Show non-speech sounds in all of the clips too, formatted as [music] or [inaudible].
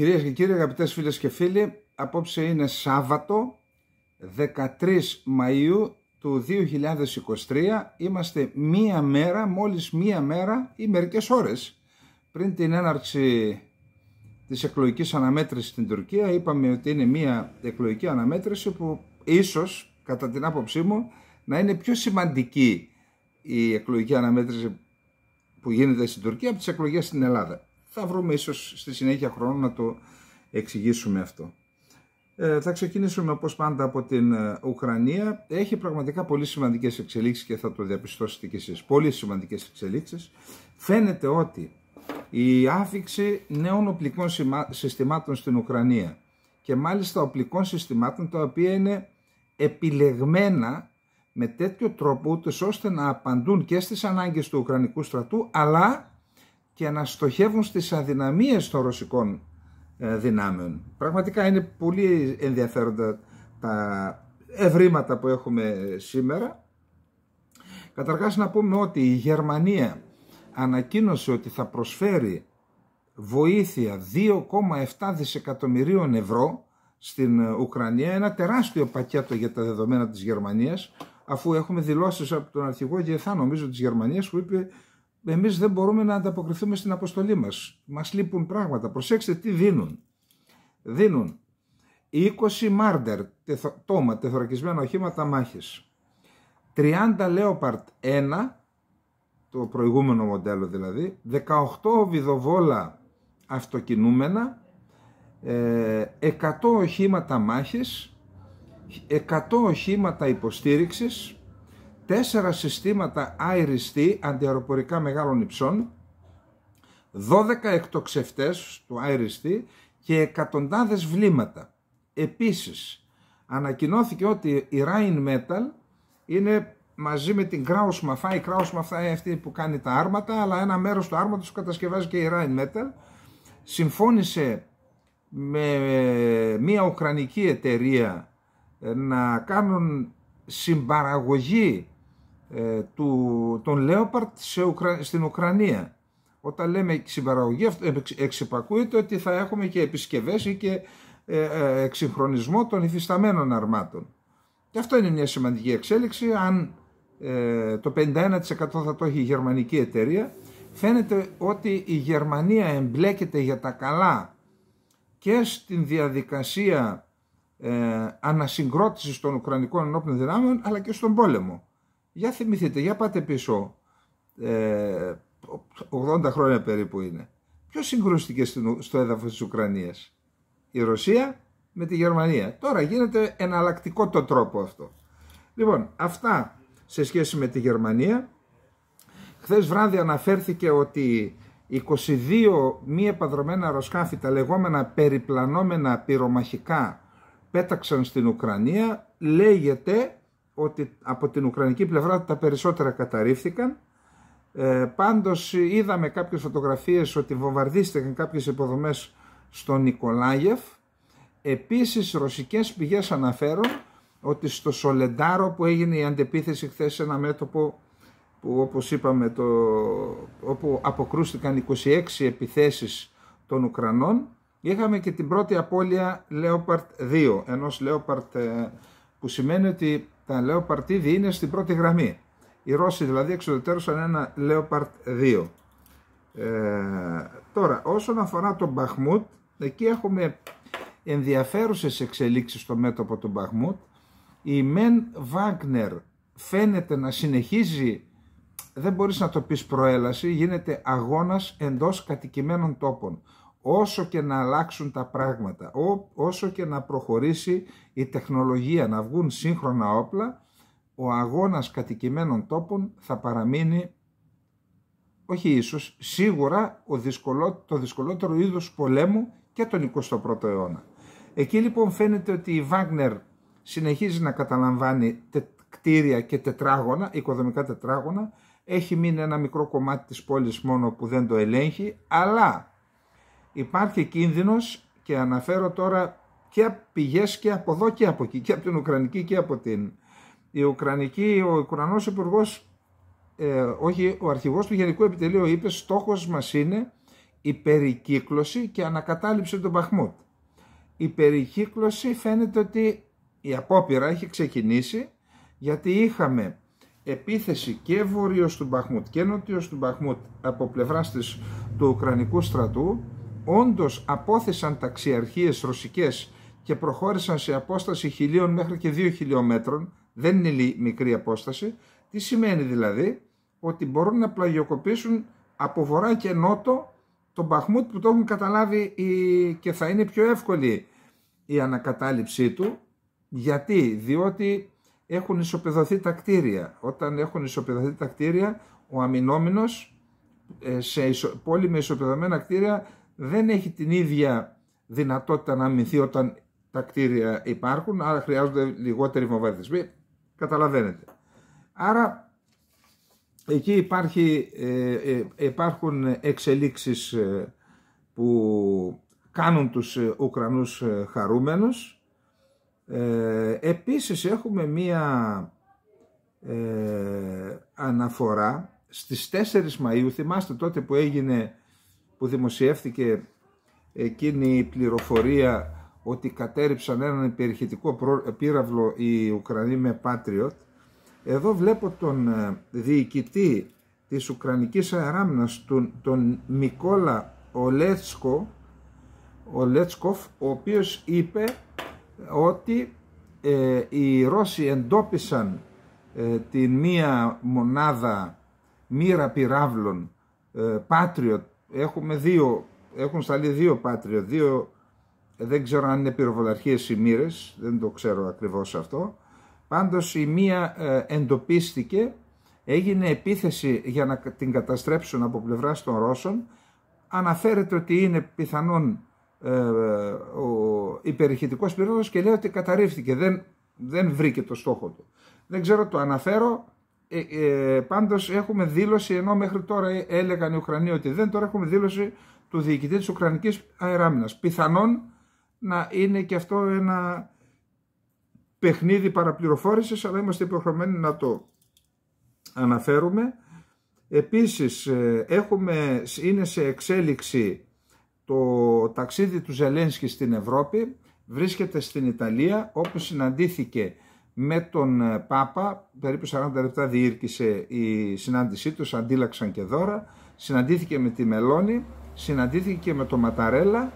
Κυρίες και κύριοι, αγαπητές φίλες και φίλοι, απόψε είναι Σάββατο 13 Μαΐου του 2023. Είμαστε μία μέρα, μόλις μία μέρα ή μερικές ώρες πριν την έναρξη της εκλογικής αναμέτρησης στην Τουρκία. Είπαμε ότι είναι μία εκλογική αναμέτρηση που ίσως, κατά την άποψή μου, να είναι πιο σημαντική η εκλογική αναμέτρηση που γίνεται στην Τουρκία από τις εκλογές στην Ελλάδα. Θα βρούμε ίσως στη συνέχεια χρόνο να το εξηγήσουμε αυτό. Ε, θα ξεκινήσουμε όπως πάντα από την ε, Ουκρανία. Έχει πραγματικά πολύ σημαντικές εξελίξεις και θα το διαπιστώσετε και εσείς. Πολύ σημαντικές εξελίξεις. Φαίνεται ότι η άφηξη νέων οπλικών συστημάτων στην Ουκρανία και μάλιστα οπλικών συστημάτων τα οποία είναι επιλεγμένα με τέτοιο τρόπο ώστε να απαντούν και στις ανάγκες του Ουκρανικού στρατού αλλά και να στοχεύουν στις αδυναμίες των ρωσικών ε, δυνάμεων. Πραγματικά είναι πολύ ενδιαφέροντα τα ευρήματα που έχουμε σήμερα. Καταρχάς να πούμε ότι η Γερμανία ανακοίνωσε ότι θα προσφέρει βοήθεια 2,7 δισεκατομμυρίων ευρώ στην Ουκρανία, ένα τεράστιο πακέτο για τα δεδομένα της Γερμανίας, αφού έχουμε δηλώσεις από τον αρχηγό Γεθά, νομίζω της Γερμανίας, που είπε εμείς δεν μπορούμε να ανταποκριθούμε στην αποστολή μας. Μας λείπουν πράγματα. Προσέξτε τι δίνουν. Δίνουν 20 μάρτερ τόμα τεθωρακισμένα οχήματα μάχης. 30 Λέοπαρτ 1, το προηγούμενο μοντέλο δηλαδή, 18 βιδοβόλα αυτοκινούμενα, 100 ε, οχήματα μάχης, 100 οχήματα υποστήριξης, τέσσερα συστήματα αντιαεροπορικά μεγάλων υψών, 12 εκτοξευτές του iris και εκατοντάδες βλήματα. Επίσης, ανακοινώθηκε ότι η Rhine Metal είναι μαζί με την Kraus Maffei, η Kraus είναι αυτή που κάνει τα άρματα, αλλά ένα μέρος του άρματος κατασκευάζει και η Rhine Metal, συμφώνησε με μια Ουκρανική εταιρεία να κάνουν συμπαραγωγή ε, του, των Λέοπαρτ στην Ουκρανία. Όταν λέμε συμπαραγωγή, ε, εξυπακούεται ότι θα έχουμε και επισκευές ή και ε, ε, εξυγχρονισμό των υφισταμένων αρμάτων. Και αυτό είναι μια σημαντική εξέλιξη. Αν το 51% θα το έχει η γερμανική εταιρεία, φαίνεται ότι η Γερμανία εμπλέκεται για τα καλά και στην διαδικασία ε, ανασυγκρότησης των Ουκρανικών ενόπλων δυνάμεων, αλλά και στον πόλεμο. Για θυμηθείτε, για πάτε πίσω, ε, 80 χρόνια περίπου είναι. Ποιο συγκρούστηκε στο έδαφος της Ουκρανίας. Η Ρωσία με τη Γερμανία. Τώρα γίνεται εναλλακτικό το τρόπο αυτό. Λοιπόν, αυτά σε σχέση με τη Γερμανία. Χθες βράδυ αναφέρθηκε ότι 22 μη επαδρομένα αεροσκάφη, τα λεγόμενα περιπλανόμενα πυρομαχικά, πέταξαν στην Ουκρανία. Λέγεται ότι από την Ουκρανική πλευρά τα περισσότερα καταρρίφθηκαν. Ε, πάντως είδαμε κάποιες φωτογραφίες ότι βομβαρδίστηκαν κάποιες υποδομές στο Νικολάγεφ. Επίσης ρωσικές πηγές αναφέρουν ότι στο Σολεντάρο που έγινε η αντεπίθεση χθες σε ένα μέτωπο που όπως είπαμε το, όπου αποκρούστηκαν 26 επιθέσεις των Ουκρανών είχαμε και την πρώτη απώλεια Leopard 2 ενός Leopard ε, που σημαίνει ότι τα Λεοπαρτίδη είναι στην πρώτη γραμμή. Οι Ρώσοι δηλαδή εξοδετέρωσαν ένα Λεοπαρτ 2. Ε, τώρα, όσον αφορά τον Μπαχμούτ, εκεί έχουμε ενδιαφέρουσες εξελίξεις στο μέτωπο του Μπαχμούτ. Η Μεν Βάγνερ φαίνεται να συνεχίζει, δεν μπορείς να το πεις προέλαση, γίνεται αγώνας εντός κατοικημένων τόπων όσο και να αλλάξουν τα πράγματα, όσο και να προχωρήσει η τεχνολογία, να βγουν σύγχρονα όπλα, ο αγώνας κατοικημένων τόπων θα παραμείνει, όχι ίσως, σίγουρα ο το δυσκολότερο είδος πολέμου και τον 21ο αιώνα. Εκεί λοιπόν φαίνεται ότι η Βάγνερ συνεχίζει να καταλαμβάνει κτίρια και τετράγωνα, οικοδομικά τετράγωνα, έχει μείνει ένα μικρό κομμάτι της πόλης μόνο που δεν το ελέγχει, αλλά υπάρχει κίνδυνος και αναφέρω τώρα και πηγές και από εδώ και από εκεί και από την Ουκρανική και από την η Ουκρανική, ο Ουκρανός υπουργός, ε, όχι ο αρχηγός του Γενικού Επιτελείου είπε στόχος μας είναι η περικύκλωση και ανακατάληψη του Μπαχμούτ. Η περικύκλωση φαίνεται ότι η απόπειρα έχει ξεκινήσει γιατί είχαμε επίθεση και βόρειος του Μπαχμούτ και νότιος του Μπαχμούτ από πλευράς του Ουκρανικού στρατού όντως απόθεσαν ταξιαρχίες ρωσικές και προχώρησαν σε απόσταση χιλίων μέχρι και δύο χιλιόμετρων, δεν είναι μικρή απόσταση, τι σημαίνει δηλαδή ότι μπορούν να πλαγιοκοπήσουν από βορρά και νότο τον Παχμούτ που το έχουν καταλάβει και θα είναι πιο εύκολη η ανακατάληψή του. Γιατί, διότι έχουν ισοπεδωθεί τα κτίρια. Όταν έχουν ισοπεδωθεί τα κτίρια, ο αμυνόμενος ε, σε πόλη με ισοπεδωμένα κτίρια δεν έχει την ίδια δυνατότητα να αμυνθεί όταν τα κτίρια υπάρχουν, άρα χρειάζονται λιγότεροι βομβαρδισμοί. Καταλαβαίνετε. Άρα εκεί υπάρχει, ε, ε, υπάρχουν εξελίξεις ε, που κάνουν τους Ουκρανούς χαρούμενους. Επίσης έχουμε μία αναφορά στις 4 Μαΐου, θυμάστε τότε που έγινε που δημοσιεύθηκε εκείνη η πληροφορία ότι κατέριψαν έναν υπερηχητικό πύραυλο οι Ουκρανοί με Patriot, εδώ βλέπω τον ε, διοικητή της Ουκρανικής Αεράμνας, τον, τον Μικόλα Ολέτσκο, Ολέτσκοφ, ο οποίος είπε ότι ε, οι Ρώσοι εντόπισαν ε, την μία μονάδα μοίρα πυράβλων ε, Patriot έχουμε δύο, έχουν σταλεί δύο πάτριο δύο, δεν ξέρω αν είναι πυροβολαρχίες ή δεν το ξέρω ακριβώς αυτό. Πάντως η μία ε, εντοπίστηκε, έγινε επίθεση για να την καταστρέψουν από πλευράς των Ρώσων. Αναφέρεται ότι είναι πιθανόν ε, ο υπερηχητικός πυρός και λέει ότι καταρρίφθηκε, δεν, δεν βρήκε το στόχο του. Δεν ξέρω, το αναφέρω, ε, ε, πάντως έχουμε δήλωση, ενώ μέχρι τώρα έλεγαν οι Ουκρανοί ότι δεν, τώρα έχουμε δήλωση του διοικητή της Ουκρανικής αεράμινας. Πιθανόν να είναι και αυτό ένα παιχνίδι παραπληροφόρησης, αλλά είμαστε υποχρεωμένοι να το αναφέρουμε. Επίσης, ε, έχουμε, είναι σε εξέλιξη το ταξίδι του Ζελένσκι στην Ευρώπη, βρίσκεται στην Ιταλία, όπου συναντήθηκε με τον ε, Πάπα, περίπου 40 λεπτά διήρκησε η συνάντησή τους, αντίλαξαν και δώρα, συναντήθηκε με τη Μελώνη, συναντήθηκε με τον Ματαρέλα,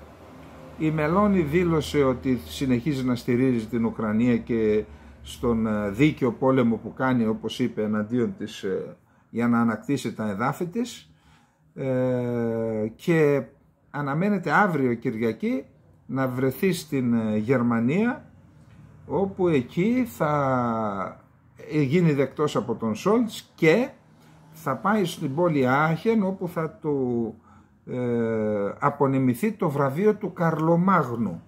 η Μελώνη δήλωσε ότι συνεχίζει να στηρίζει την Ουκρανία και στον ε, δίκαιο πόλεμο που κάνει, όπως είπε, εναντίον της ε, για να ανακτήσει τα εδάφη της και αναμένεται αύριο Κυριακή να βρεθεί στην Γερμανία όπου εκεί θα γίνει δεκτός από τον Σόλτς και θα πάει στην πόλη Άχεν όπου θα του ε, απονεμηθεί το βραβείο του Καρλομάγνου.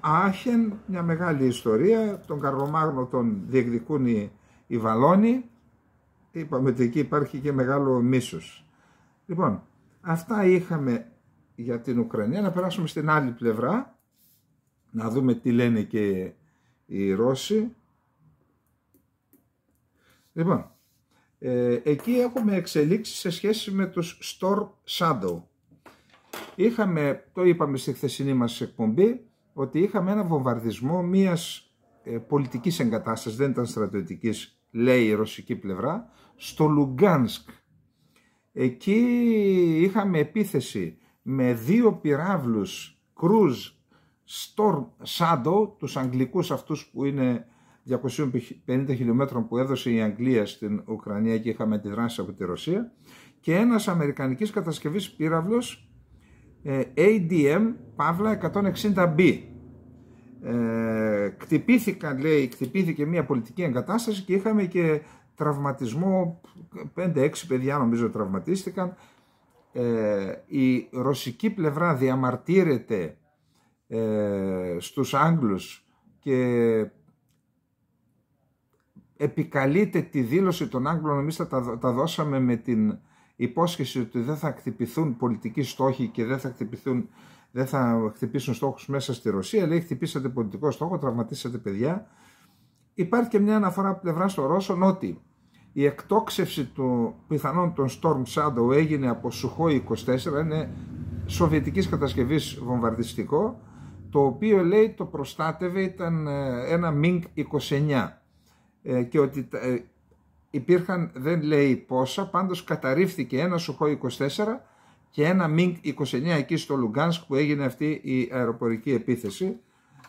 Άχεν, μια μεγάλη ιστορία, τον Καρλομάγνο τον διεκδικούν οι, οι Βαλόνοι, είπαμε ότι εκεί υπάρχει και μεγάλο μίσος. Λοιπόν, αυτά είχαμε για την Ουκρανία, να περάσουμε στην άλλη πλευρά, να δούμε τι λένε και οι Ρώσοι. Λοιπόν, ε, εκεί έχουμε εξελίξεις σε σχέση με τους Storm Shadow. Είχαμε, το είπαμε στη χθεσινή μας εκπομπή, ότι είχαμε ένα βομβαρδισμό μιας ε, πολιτικής εγκατάστασης, δεν ήταν στρατιωτικής, λέει η ρωσική πλευρά, στο Λουγκάνσκ. Εκεί είχαμε επίθεση με δύο πυράβλους Cruise Storm Shadow, τους Αγγλικούς αυτούς που είναι 250 χιλιόμετρων που έδωσε η Αγγλία στην Ουκρανία και είχαμε αντιδράσει από τη Ρωσία και ένας αμερικανικής κατασκευής πύραυλος ADM ε, Παύλα 160B ε, κτυπήθηκαν λέει, κτυπήθηκε μια πολιτική εγκατάσταση και είχαμε και τραυματισμό 5-6 παιδιά νομίζω τραυματίστηκαν ε, η ρωσική πλευρά διαμαρτύρεται ε, στους Άγγλους και επικαλείται τη δήλωση των Άγγλων, εμείς θα τα, τα δώσαμε με την υπόσχεση ότι δεν θα χτυπηθούν πολιτικοί στόχοι και δεν θα χτυπηθούν δεν θα χτυπήσουν στόχους μέσα στη Ρωσία, λέει χτυπήσατε πολιτικό στόχο, τραυματίσατε παιδιά. Υπάρχει και μια αναφορά από πλευρά των Ρώσων ότι η εκτόξευση του πιθανόν των Storm Shadow έγινε από Σουχόι 24, είναι σοβιετικής κατασκευής βομβαρδιστικό, το οποίο λέει το προστάτευε ήταν ε, ένα MiG-29 ε, και ότι ε, υπήρχαν, δεν λέει πόσα, πάντως καταρρίφθηκε ένα ένα 24 και ένα MiG-29 εκεί στο Λουγκάνσκ που έγινε αυτή η αεροπορική επίθεση.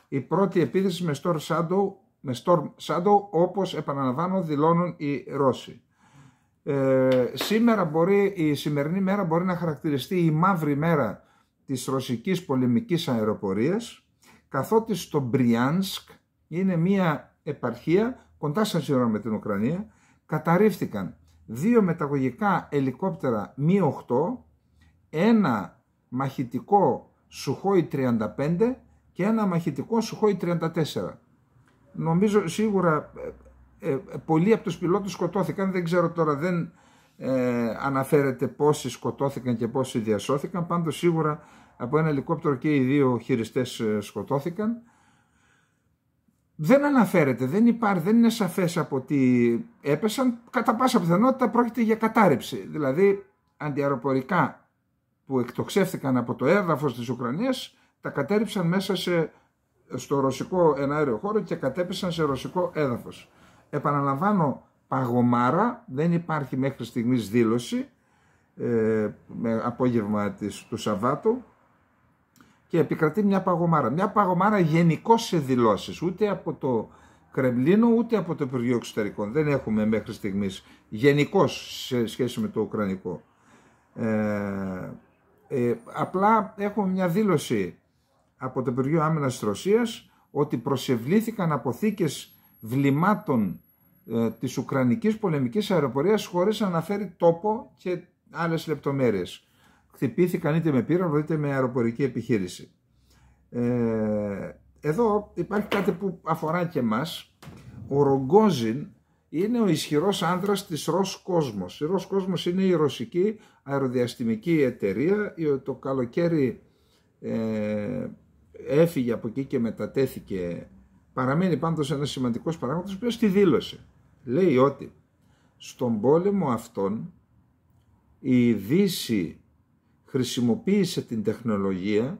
Η πρώτη επίθεση με Storm Shadow, με Storm Shadow όπως επαναλαμβάνω δηλώνουν οι Ρώσοι. Ε, σήμερα μπορεί, η σημερινή μέρα μπορεί να χαρακτηριστεί η μαύρη μέρα της ρωσικής πολεμικής αεροπορίας, καθότι στο Μπριάνσκ είναι μια επαρχία κοντά στα σύνορα με την Ουκρανία, καταρρίφθηκαν δύο μεταγωγικά ελικόπτερα Μη 8, ένα μαχητικό Σουχόι 35 και ένα μαχητικό Σουχόι 34. Νομίζω σίγουρα ε, ε, ε, πολλοί από τους πιλότους σκοτώθηκαν, δεν ξέρω τώρα, δεν ε, αναφέρεται πόσοι σκοτώθηκαν και πόσοι διασώθηκαν. Πάντως σίγουρα από ένα ελικόπτερο και οι δύο χειριστές ε, σκοτώθηκαν. Δεν αναφέρεται, δεν υπάρχει, δεν είναι σαφές από τι έπεσαν. Κατά πάσα πιθανότητα πρόκειται για κατάρρευση. Δηλαδή αντιαεροπορικά που εκτοξεύθηκαν από το έδαφος της Ουκρανίας τα κατέριψαν μέσα στο ρωσικό εναέριο χώρο και κατέπεσαν σε ρωσικό έδαφος. Επαναλαμβάνω παγωμάρα, δεν υπάρχει μέχρι στιγμής δήλωση ε, με απόγευμα της, του Σαββάτου και επικρατεί μια παγωμάρα. Μια παγωμάρα γενικώ σε δηλώσεις, ούτε από το Κρεμλίνο ούτε από το Υπουργείο Εξωτερικών. Δεν έχουμε μέχρι στιγμής γενικώ σε σχέση με το Ουκρανικό. Ε, ε, απλά έχουμε μια δήλωση από το Υπουργείο Άμυνας της Ρωσίας ότι προσευλήθηκαν αποθήκες βλημάτων Τη ε, της Πολεμικής Αεροπορίας αεροπορίας να αναφέρει τόπο και άλλες λεπτομέρειες. Χτυπήθηκαν είτε με πύραυλο είτε με αεροπορική επιχείρηση. Ε, εδώ υπάρχει κάτι που αφορά και μας. Ο Ρογκόζιν είναι ο ισχυρός άνδρας της Κόσμος Η Κόσμος είναι η ρωσική αεροδιαστημική εταιρεία. Το καλοκαίρι ε, έφυγε από εκεί και μετατέθηκε. Παραμένει πάντως ένας σημαντικός παράγοντας που τη δήλωσε λέει ότι στον πόλεμο αυτόν η Δύση χρησιμοποίησε την τεχνολογία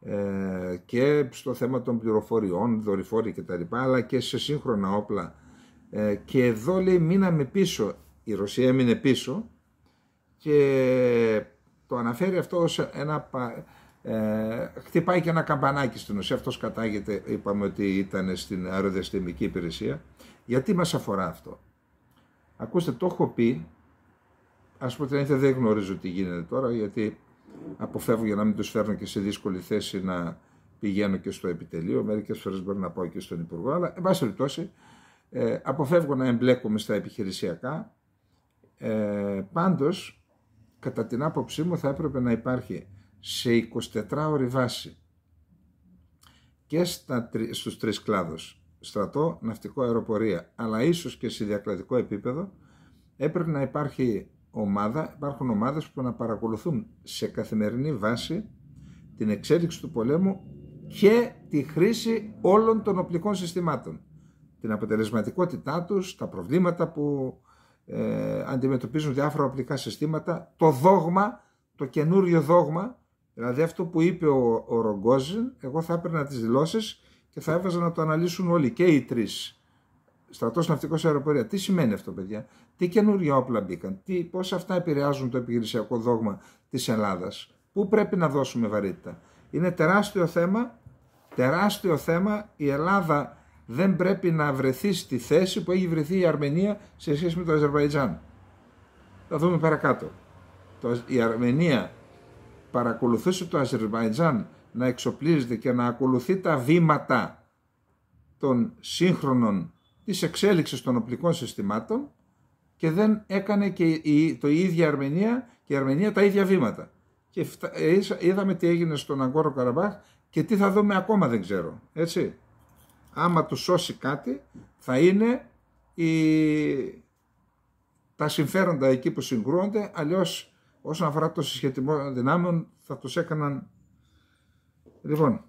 ε, και στο θέμα των πληροφοριών, δορυφόροι κτλ. αλλά και σε σύγχρονα όπλα ε, και εδώ λέει μείναμε πίσω, η Ρωσία έμεινε πίσω και το αναφέρει αυτό ως ένα... Ε, χτυπάει και ένα καμπανάκι στην ουσία, αυτός κατάγεται, είπαμε ότι ήταν στην αεροδιαστημική υπηρεσία γιατί μας αφορά αυτό. Ακούστε, το έχω πει, ας πούμε την δεν γνωρίζω τι γίνεται τώρα, γιατί αποφεύγω για να μην τους φέρνω και σε δύσκολη θέση να πηγαίνω και στο επιτελείο, μερικές φορές μπορεί να πάω και στον Υπουργό, αλλά εν πάση περιπτώσει ε, αποφεύγω να εμπλέκομαι στα επιχειρησιακά. Ε, πάντως, κατά την άποψή μου θα έπρεπε να υπάρχει σε 24 ώρη βάση και στα, στους τρεις κλάδους στρατό, ναυτικό, αεροπορία, αλλά ίσως και σε διακρατικό επίπεδο έπρεπε να υπάρχει ομάδα, υπάρχουν ομάδες που να παρακολουθούν σε καθημερινή βάση την εξέλιξη του πολέμου και τη χρήση όλων των οπλικών συστημάτων. Την αποτελεσματικότητά τους, τα προβλήματα που ε, αντιμετωπίζουν διάφορα οπλικά συστήματα, το δόγμα, το καινούριο δόγμα, δηλαδή αυτό που είπε ο, ο Ρογκόζιν, εγώ θα έπαιρνα τις δηλώσεις και θα έβαζαν να το αναλύσουν όλοι και οι τρεις. Στρατός Ναυτικός Αεροπορία. Τι σημαίνει αυτό, παιδιά. Τι καινούργια όπλα μπήκαν. Πώς αυτά επηρεάζουν το επιχειρησιακό δόγμα της Ελλάδας. Πού πρέπει να δώσουμε βαρύτητα. Είναι τεράστιο θέμα. Τεράστιο θέμα. Η Ελλάδα δεν πρέπει να βρεθεί στη θέση που έχει βρεθεί η Αρμενία σε σχέση με το Αζερβαϊτζάν. Θα δούμε παρακάτω. η Αρμενία παρακολουθούσε το Αζερβαϊτζάν να εξοπλίζεται και να ακολουθεί τα βήματα των σύγχρονων της εξέλιξης των οπλικών συστημάτων και δεν έκανε και η, το ίδια Αρμενία και η Αρμενία τα ίδια βήματα. Και ε, είδαμε τι έγινε στον Αγκόρο Καραμπάχ και τι θα δούμε ακόμα δεν ξέρω. Έτσι. Άμα τους σώσει κάτι θα είναι η, τα συμφέροντα εκεί που συγκρούονται αλλιώς όσον αφορά το συσχετισμό δυνάμεων θα τους έκαναν Λοιπόν,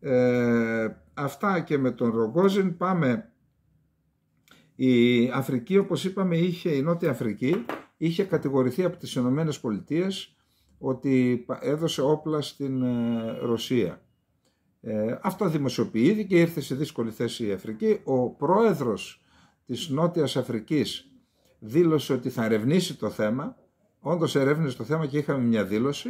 ε, αυτά και με τον Ρογκόζιν πάμε. Η Αφρική, όπως είπαμε, είχε, η Νότια Αφρική είχε κατηγορηθεί από τις Ηνωμένες Πολιτείες ότι έδωσε όπλα στην ε, Ρωσία. Ε, αυτό δημοσιοποιήθηκε, ήρθε σε δύσκολη θέση η Αφρική. Ο πρόεδρος της Νότιας Αφρικής δήλωσε ότι θα ερευνήσει το θέμα. Όντως ερεύνησε το θέμα και είχαμε μια δήλωση.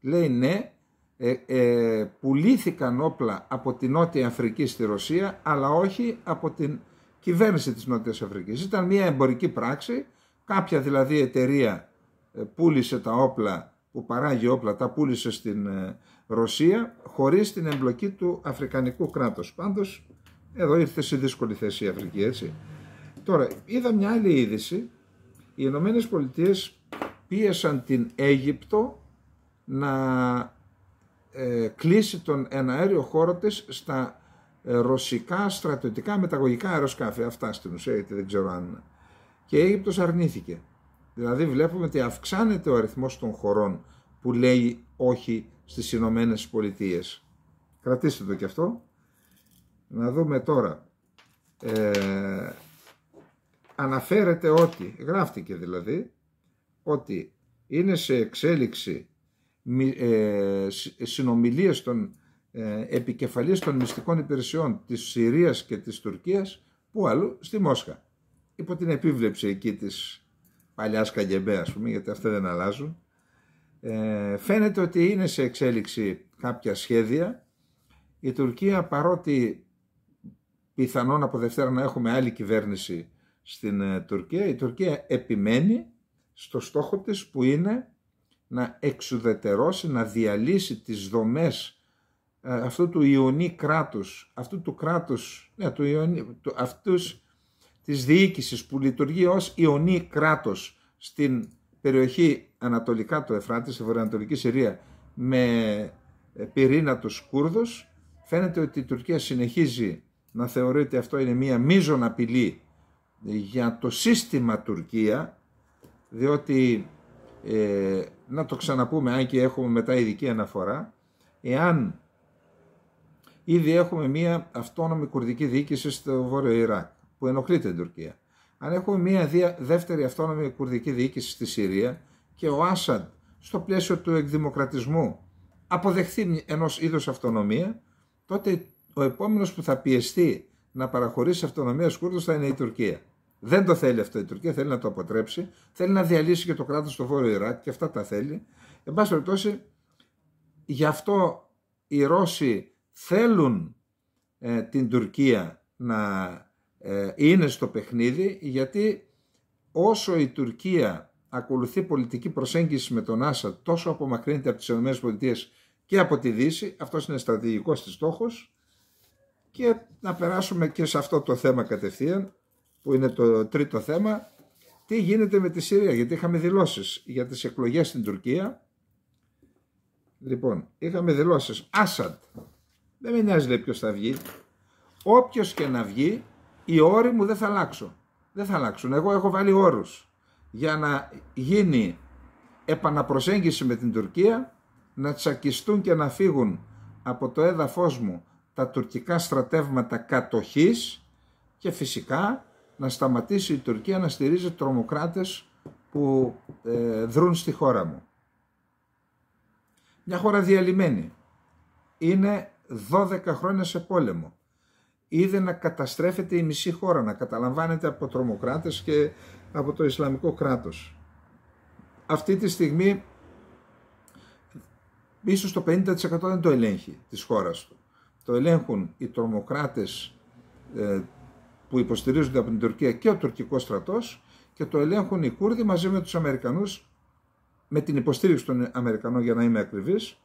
Λέει ναι, ε, ε, πουλήθηκαν όπλα από τη Νότια Αφρική στη Ρωσία αλλά όχι από την κυβέρνηση της Νότιας Αφρικής. Ήταν μια εμπορική πράξη, κάποια δηλαδή εταιρεία ε, πούλησε τα όπλα που παράγει όπλα, τα πούλησε στην Ρωσία χωρίς την εμπλοκή του Αφρικανικού κράτους. Πάντως εδώ ήρθε σε δύσκολη θέση η Αφρική έτσι. Τώρα είδα μια άλλη είδηση, οι Ηνωμένες Πολιτείες πίεσαν την Αίγυπτο να ε, κλείσει τον εναέριο χώρο της στα ε, ρωσικά στρατιωτικά μεταγωγικά αεροσκάφη. Αυτά στην ουσία, γιατί δεν ξέρω αν. Και η Αίγυπτος αρνήθηκε. Δηλαδή βλέπουμε ότι αυξάνεται ο αριθμός των χωρών που λέει όχι στις Ηνωμένες Πολιτείες. Κρατήστε το και αυτό. Να δούμε τώρα. Ε, αναφέρεται ότι, γράφτηκε δηλαδή, ότι είναι σε εξέλιξη ε, συνομιλίες των ε, επικεφαλής των μυστικών υπηρεσιών της Συρίας και της Τουρκίας, που άλλου στη Μόσχα. Υπό την επίβλεψη εκεί της παλιάς Καγκεμπέ, ας πούμε, γιατί αυτά δεν αλλάζουν, ε, φαίνεται ότι είναι σε εξέλιξη κάποια σχέδια. Η Τουρκία, παρότι πιθανόν από Δευτέρα να έχουμε άλλη κυβέρνηση στην Τουρκία, η Τουρκία επιμένει στο στόχο της που είναι να εξουδετερώσει, να διαλύσει τις δομές ε, αυτού του Ιωνί κράτους, αυτού του κράτους, ναι, του Ιωνί, του, αυτούς της διοίκησης που λειτουργεί ως Ιωνί κράτος στην περιοχή ανατολικά του Εφράτης, στη βορειοανατολική Συρία, με ε, πυρήνα τους Κούρδους, φαίνεται ότι η Τουρκία συνεχίζει να θεωρεί αυτό είναι μία μείζον απειλή για το σύστημα Τουρκία, διότι ε, να το ξαναπούμε, αν και έχουμε μετά ειδική αναφορά, εάν ήδη έχουμε μία αυτόνομη κουρδική διοίκηση στο Βόρειο Ιράκ, που ενοχλεί την Τουρκία. Αν έχουμε μία δεύτερη αυτόνομη κουρδική διοίκηση στη Συρία και ο Άσαντ στο πλαίσιο του εκδημοκρατισμού αποδεχθεί ενός είδους αυτονομία, τότε ο επόμενος που θα πιεστεί να παραχωρήσει αυτονομία στους Κούρδους θα είναι η Τουρκία. Δεν το θέλει αυτό η Τουρκία, θέλει να το αποτρέψει. Θέλει να διαλύσει και το κράτος στο βόρειο Ιράκ και αυτά τα θέλει. Εν πάση περιπτώσει, γι' αυτό οι Ρώσοι θέλουν ε, την Τουρκία να ε, είναι στο παιχνίδι γιατί όσο η Τουρκία ακολουθεί πολιτική προσέγγιση με τον Άσα, τόσο απομακρύνεται από τις ΗΠΑ και από τη Δύση, αυτός είναι στρατηγικός της στόχος και να περάσουμε και σε αυτό το θέμα κατευθείαν που είναι το τρίτο θέμα, τι γίνεται με τη Συρία, γιατί είχαμε δηλώσεις για τις εκλογές στην Τουρκία. Λοιπόν, είχαμε δηλώσεις. Άσαντ, δεν με νοιάζει λέει ποιος θα βγει. Όποιος και να βγει, οι όροι μου δεν θα αλλάξουν. Δεν θα αλλάξουν. Εγώ έχω βάλει όρους για να γίνει επαναπροσέγγιση με την Τουρκία, να τσακιστούν και να φύγουν από το έδαφος μου τα τουρκικά στρατεύματα κατοχής και φυσικά να σταματήσει η Τουρκία να στηρίζει τρομοκράτες που ε, δρούν στη χώρα μου. Μια χώρα διαλυμένη. Είναι 12 χρόνια σε πόλεμο. Είδε να καταστρέφεται η μισή χώρα, να καταλαμβάνεται από τρομοκράτες και από το Ισλαμικό κράτος. Αυτή τη στιγμή ίσως το 50% δεν το ελέγχει της χώρας του. Το ελέγχουν οι τρομοκράτες ε, που υποστηρίζονται από την Τουρκία και ο τουρκικός στρατός και το ελέγχουν οι Κούρδοι μαζί με τους Αμερικανούς με την υποστήριξη των Αμερικανών για να είμαι ακριβής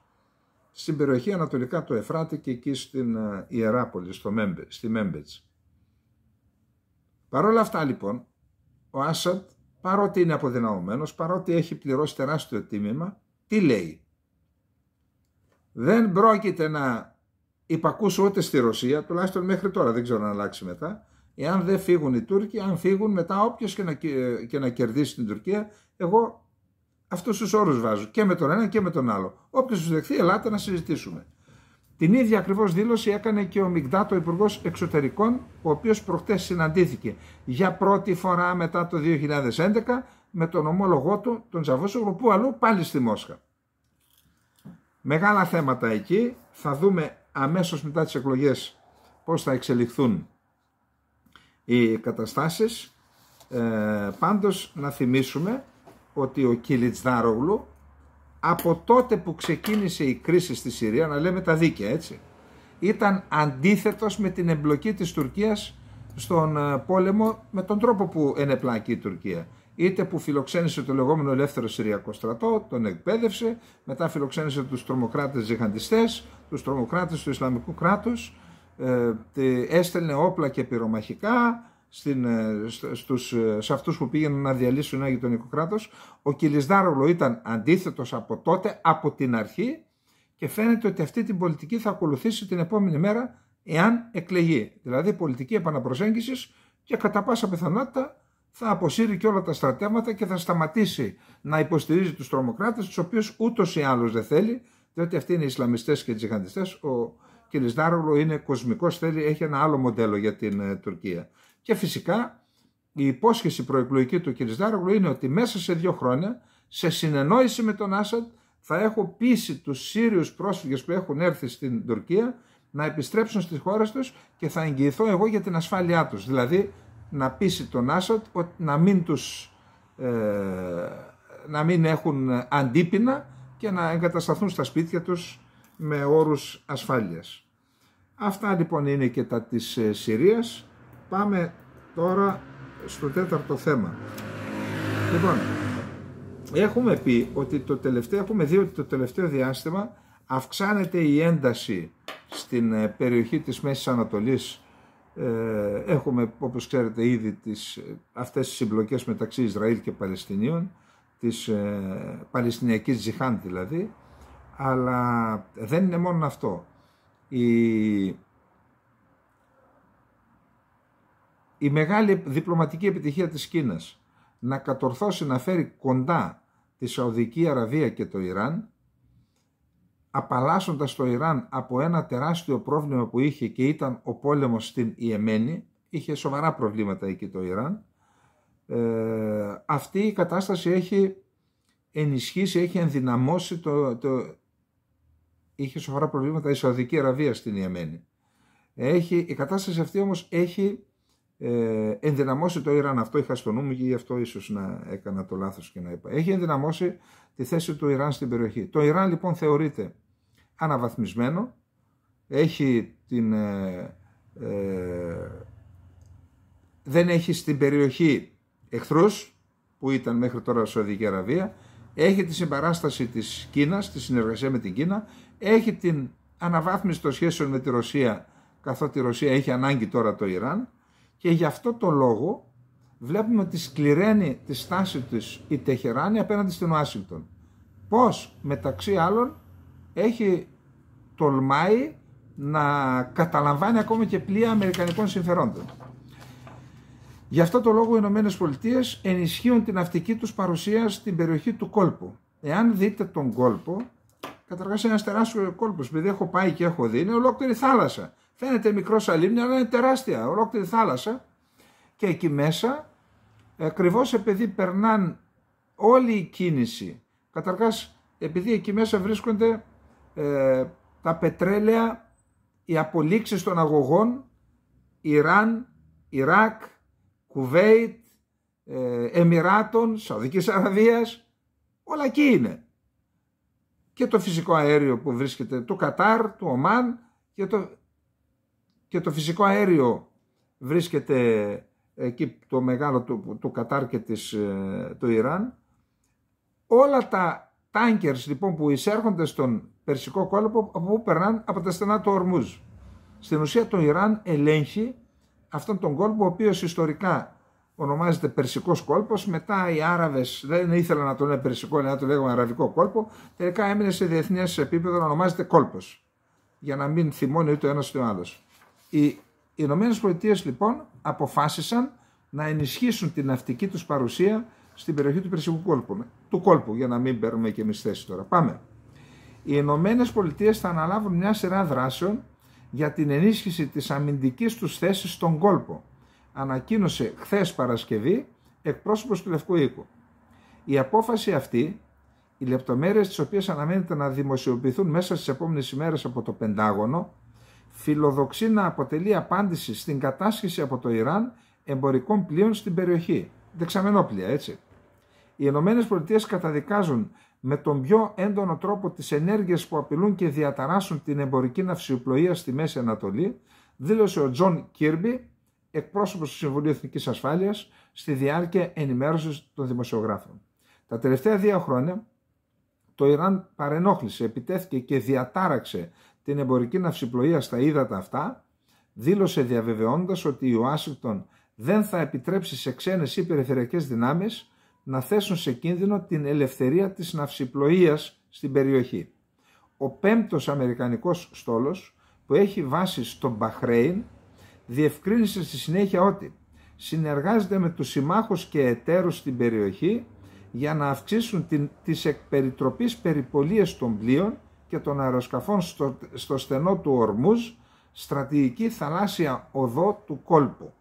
στην περιοχή ανατολικά του Εφράτη και εκεί στην ε, Ιεράπολη, στο Μέμπε, στη Μέμπετς. Παρ' όλα αυτά λοιπόν, ο Άσαντ παρότι είναι αποδυναμωμένος, παρότι έχει πληρώσει τεράστιο τίμημα, τι λέει. Δεν πρόκειται να υπακούσω ούτε στη Ρωσία, τουλάχιστον μέχρι τώρα, δεν ξέρω να αλλάξει μετά, Εάν δεν φύγουν οι Τούρκοι, αν φύγουν μετά όποιος και, να, να κερδίσει την Τουρκία, εγώ αυτούς τους όρους βάζω και με τον ένα και με τον άλλο. Όποιος τους δεχθεί, ελάτε να συζητήσουμε. Την ίδια ακριβώς δήλωση έκανε και ο Μιγδάτο, υπουργός εξωτερικών, ο οποίος προχτές συναντήθηκε για πρώτη φορά μετά το 2011 με τον ομόλογό του, τον Τζαβόσογλου, που αλλού πάλι στη Μόσχα. Μεγάλα θέματα εκεί. Θα δούμε αμέσως μετά τις εκλογές πώς θα εξελιχθούν οι καταστάσεις. Ε, πάντως να θυμίσουμε ότι ο Δάρογλου από τότε που ξεκίνησε η κρίση στη Συρία, να λέμε τα δίκαια έτσι, ήταν αντίθετος με την εμπλοκή της Τουρκίας στον ε, πόλεμο με τον τρόπο που ενεπλάκει η Τουρκία. Είτε που φιλοξένησε το λεγόμενο ελεύθερο Συριακό στρατό, τον εκπαίδευσε, μετά φιλοξένησε τους τρομοκράτες ζεχαντιστές, τους τρομοκράτες του Ισλαμικού κράτους, ε, έστελνε όπλα και πυρομαχικά στην, ε, στους, ε, σε αυτούς που πήγαιναν να διαλύσουν ένα γειτονικό κράτος. Ο Κιλισδάρολο ήταν αντίθετος από τότε, από την αρχή και φαίνεται ότι αυτή την πολιτική θα ακολουθήσει την επόμενη μέρα εάν εκλεγεί. Δηλαδή πολιτική επαναπροσέγγισης και κατά πάσα πιθανότητα θα αποσύρει και όλα τα στρατεύματα και θα σταματήσει να υποστηρίζει τους τρομοκράτες, τους οποίους ούτως ή άλλως δεν θέλει, διότι αυτοί είναι οι Ισλαμιστές και οι τζιγαντιστές. Ο Κιλισδάρογλου είναι κοσμικός θέλει, έχει ένα άλλο μοντέλο για την ε, Τουρκία. Και φυσικά η υπόσχεση προεκλογική του Κιλισδάρογλου είναι ότι μέσα σε δύο χρόνια, σε συνεννόηση με τον Άσαντ, θα έχω πείσει τους σύριους πρόσφυγες που έχουν έρθει στην Τουρκία να επιστρέψουν στις χώρες τους και θα εγγυηθώ εγώ για την ασφάλειά τους. Δηλαδή να πείσει τον Άσαντ να μην Ε, να μην έχουν ε, αντίπεινα και να εγκατασταθούν στα σπίτια τους με όρους ασφάλειας. Αυτά λοιπόν είναι και τα της ε, Συρίας. Πάμε τώρα στο τέταρτο θέμα. Λοιπόν, έχουμε πει ότι το τελευταίο, έχουμε δει ότι το τελευταίο διάστημα αυξάνεται η ένταση στην ε, περιοχή της Μέσης Ανατολής ε, έχουμε όπως ξέρετε ήδη τις, αυτές τις συμπλοκές μεταξύ Ισραήλ και Παλαιστινίων της ε, Παλαιστινιακής δηλαδή αλλά δεν είναι μόνο αυτό. Η, η μεγάλη διπλωματική επιτυχία της Κίνας να κατορθώσει να φέρει κοντά τη Σαουδική Αραβία και το Ιράν απαλλάσσοντας το Ιράν από ένα τεράστιο πρόβλημα που είχε και ήταν ο πόλεμος στην Ιεμένη είχε σοβαρά προβλήματα εκεί το Ιράν ε, αυτή η κατάσταση έχει ενισχύσει, έχει ενδυναμώσει το, το, είχε σοβαρά προβλήματα η Σαουδική Αραβία στην Ιεμένη. Έχει, η κατάσταση αυτή όμως έχει ε, ενδυναμώσει το Ιράν. Αυτό είχα στο νου μου και γι' αυτό ίσως να έκανα το λάθος και να είπα. Έχει ενδυναμώσει τη θέση του Ιράν στην περιοχή. Το Ιράν λοιπόν θεωρείται αναβαθμισμένο, έχει την, ε, ε δεν έχει στην περιοχή εχθρούς που ήταν μέχρι τώρα η Σαουδική Αραβία έχει τη συμπαράσταση της Κίνας, τη συνεργασία με την Κίνα, έχει την αναβάθμιση των σχέσεων με τη Ρωσία, καθότι η Ρωσία έχει ανάγκη τώρα το Ιράν και γι' αυτό το λόγο βλέπουμε ότι σκληραίνει τη στάση της η Τεχεράνη απέναντι στην Ουάσιγκτον. Πώς μεταξύ άλλων έχει τολμάει να καταλαμβάνει ακόμα και πλοία αμερικανικών συμφερόντων. Γι' αυτό το λόγο οι Ηνωμένες Πολιτείες ενισχύουν την ναυτική τους παρουσία στην περιοχή του κόλπου. Εάν δείτε τον κόλπο, καταρχάς ένας τεράστιος κόλπος, επειδή έχω πάει και έχω δει, είναι ολόκληρη θάλασσα. Φαίνεται μικρό σαλίμνη, αλλά είναι τεράστια, ολόκληρη θάλασσα. Και εκεί μέσα, ακριβώς επειδή περνάνε όλη η κίνηση, καταρχάς επειδή εκεί μέσα βρίσκονται ε, τα πετρέλαια, οι απολύξεις των αγωγών, Ιράν, Ιράκ, Κουβέιτ, ε, Εμμυράτων, Σαουδικής Αραβίας, όλα εκεί είναι. Και το φυσικό αέριο που βρίσκεται του Κατάρ, του Ομάν και το, και το φυσικό αέριο βρίσκεται εκεί το μεγάλο του, Κατάρ και της, ε, του Ιράν. Όλα τα τάνκερς λοιπόν που εισέρχονται στον Περσικό κόλπο από που περνάνε από τα στενά του Ορμούζ. Στην ουσία το Ιράν ελέγχει αυτόν τον κόλπο ο οποίος ιστορικά ονομάζεται Περσικός κόλπος. Μετά οι Άραβες δεν ήθελαν να το λένε Περσικό, να το λέγουμε Αραβικό κόλπο. Τελικά έμεινε σε διεθνές επίπεδο να ονομάζεται κόλπος. Για να μην θυμώνει ούτε ο ένας ούτε ο άλλος. Οι Ηνωμένες Πολιτείες λοιπόν αποφάσισαν να ενισχύσουν την ναυτική τους παρουσία στην περιοχή του Περσικού κόλπου. Του κόλπου, για να μην παίρνουμε και εμείς θέση τώρα. Πάμε. Οι Ηνωμένες Πολιτείες θα αναλάβουν μια σειρά δράσεων για την ενίσχυση της αμυντικής τους θέσης στον κόλπο, ανακοίνωσε χθες Παρασκευή εκπρόσωπος του Λευκού Οίκου. Η απόφαση αυτή, οι λεπτομέρειες τις οποίες αναμένεται να δημοσιοποιηθούν μέσα στις επόμενες ημέρες από το Πεντάγωνο, φιλοδοξεί να αποτελεί απάντηση στην κατάσχεση από το Ιράν εμπορικών πλοίων στην περιοχή. Δεξαμενόπλια, έτσι. Οι ΗΠΑ καταδικάζουν με τον πιο έντονο τρόπο τις ενέργειες που απειλούν και διαταράσσουν την εμπορική ναυσιοπλοεία στη Μέση Ανατολή, δήλωσε ο Τζον Κίρμπι, εκπρόσωπος του Συμβουλίου Εθνικής Ασφάλειας, στη διάρκεια ενημέρωσης των δημοσιογράφων. Τα τελευταία δύο χρόνια το Ιράν παρενόχλησε, επιτέθηκε και διατάραξε την εμπορική ναυσιπλοεία στα ύδατα αυτά, δήλωσε διαβεβαιώντας ότι η Ουάσιγκτον δεν θα επιτρέψει σε ξένες ή περιφερειακές δυνάμεις να θέσουν σε κίνδυνο την ελευθερία της ναυσιπλοείας στην περιοχή. Ο πέμπτος αμερικανικός στόλος που έχει βάση στο Μπαχρέιν διευκρίνησε στη συνέχεια ότι συνεργάζεται με τους συμμάχους και εταίρους στην περιοχή για να αυξήσουν την, τις εκπεριτροπής περιπολίες των πλοίων και των αεροσκαφών στο, στο στενό του Ορμούς στρατηγική θαλάσσια οδό του κόλπου.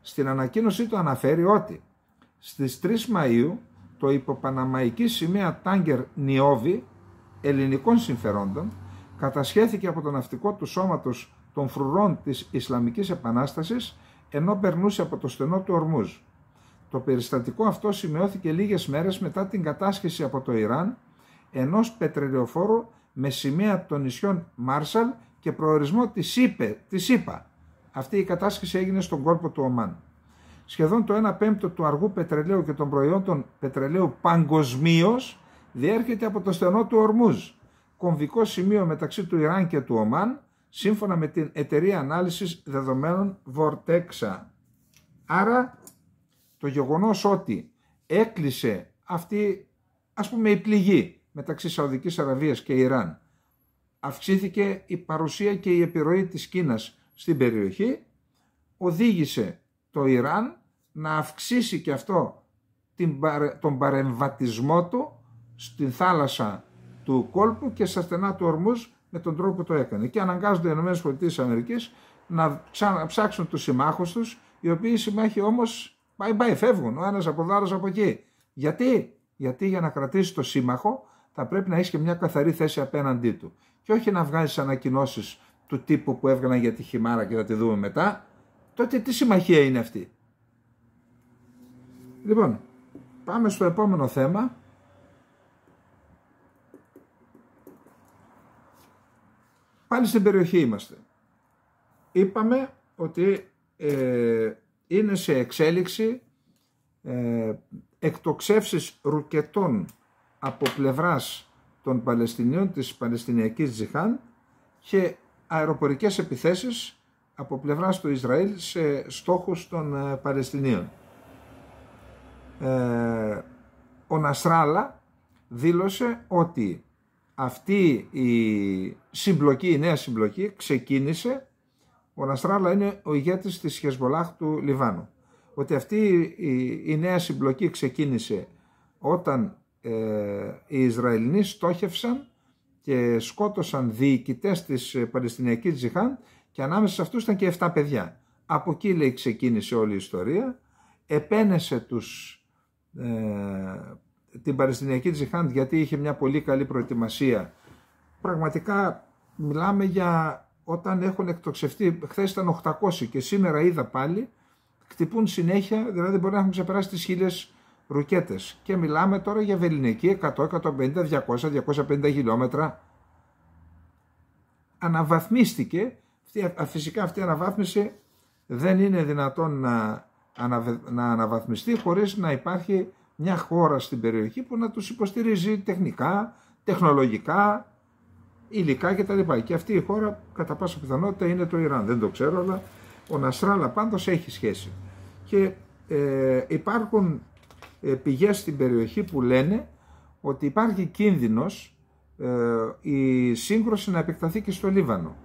Στην ανακοίνωσή του αναφέρει ότι στις 3 Μαΐου το υποπαναμαϊκή σημαία τάγκερ Νιόβι ελληνικών συμφερόντων κατασχέθηκε από το ναυτικό του σώματος των φρουρών της Ισλαμικής Επανάστασης ενώ περνούσε από το στενό του Ορμούζ. Το περιστατικό αυτό σημειώθηκε λίγες μέρες μετά την κατάσχεση από το Ιράν ενός πετρελαιοφόρου με σημαία των νησιών Μάρσαλ και προορισμό της ΥΠΑ. Αυτή η κατάσχεση έγινε στον κόλπο του Ομάν σχεδόν το 1 πέμπτο του αργού πετρελαίου και των προϊόντων πετρελαίου παγκοσμίως διέρχεται από το στενό του Ορμούζ, κομβικό σημείο μεταξύ του Ιράν και του Ομάν, σύμφωνα με την εταιρεία ανάλυσης δεδομένων Vortexa. Άρα το γεγονός ότι έκλεισε αυτή ας πούμε η πληγή μεταξύ Σαουδικής Αραβίας και Ιράν αυξήθηκε η παρουσία και η επιρροή της Κίνας στην περιοχή οδήγησε το Ιράν να αυξήσει και αυτό την, τον παρεμβατισμό του στην θάλασσα του κόλπου και στα στενά του Ορμούς με τον τρόπο που το έκανε. Και αναγκάζονται οι ΗΠΑ να ψάξουν τους συμμάχους τους, οι οποίοι συμμάχοι όμως πάει πάει φεύγουν, ο ένας από εδώ, από εκεί. Γιατί? Γιατί για να κρατήσει το σύμμαχο θα πρέπει να έχεις και μια καθαρή θέση απέναντί του. Και όχι να βγάζεις ανακοινώσεις του τύπου που έβγαναν για τη χιμάρα και θα τη δούμε μετά, τότε τι συμμαχία είναι αυτή. Λοιπόν, πάμε στο επόμενο θέμα. Πάλι στην περιοχή είμαστε. Είπαμε ότι ε, είναι σε εξέλιξη ε, εκτοξεύσεις ρουκετών από πλευράς των Παλαιστινίων της Παλαιστινιακής Τζιχάν και αεροπορικές επιθέσεις από πλευρά του Ισραήλ σε στόχους των ε, Παλαιστινίων. Ε, ο Ναστράλα δήλωσε ότι αυτή η συμπλοκή, η νέα συμπλοκή ξεκίνησε, ο Ναστράλα είναι ο ηγέτης της Χεσμολάχ του Λιβάνου, ότι αυτή η, η νέα συμπλοκή ξεκίνησε όταν ε, οι Ισραηλινοί στόχευσαν και σκότωσαν διοικητές της ε, Παλαιστινιακής Τζιχάν και ανάμεσα σε αυτούς ήταν και 7 παιδιά. Από εκεί λέει ξεκίνησε όλη η ιστορία. Επένεσε τους, ε, την Παλαιστινιακή Τζιχάντ γιατί είχε μια πολύ καλή προετοιμασία. Πραγματικά μιλάμε για όταν έχουν εκτοξευτεί, χθες ήταν 800 και σήμερα είδα πάλι, χτυπούν συνέχεια, δηλαδή μπορεί να έχουν ξεπεράσει τις χίλιες ρουκέτες. Και μιλάμε τώρα για βεληνική 100, 150, 200, 250 χιλιόμετρα. Αναβαθμίστηκε αυτή, ε, φυσικά αυτή η αναβάθμιση δεν είναι δυνατόν να, να αναβαθμιστεί χωρίς να υπάρχει μια χώρα στην περιοχή που να τους υποστηρίζει τεχνικά, τεχνολογικά, υλικά κτλ. Και αυτή η χώρα κατά πάσα πιθανότητα είναι το Ιράν. Δεν το ξέρω, αλλά ο Νασράλα πάντως έχει σχέση. Και ε, υπάρχουν ε, πηγές στην περιοχή που λένε ότι υπάρχει κίνδυνος η σύγκρουση να επεκταθεί και στο Λίβανο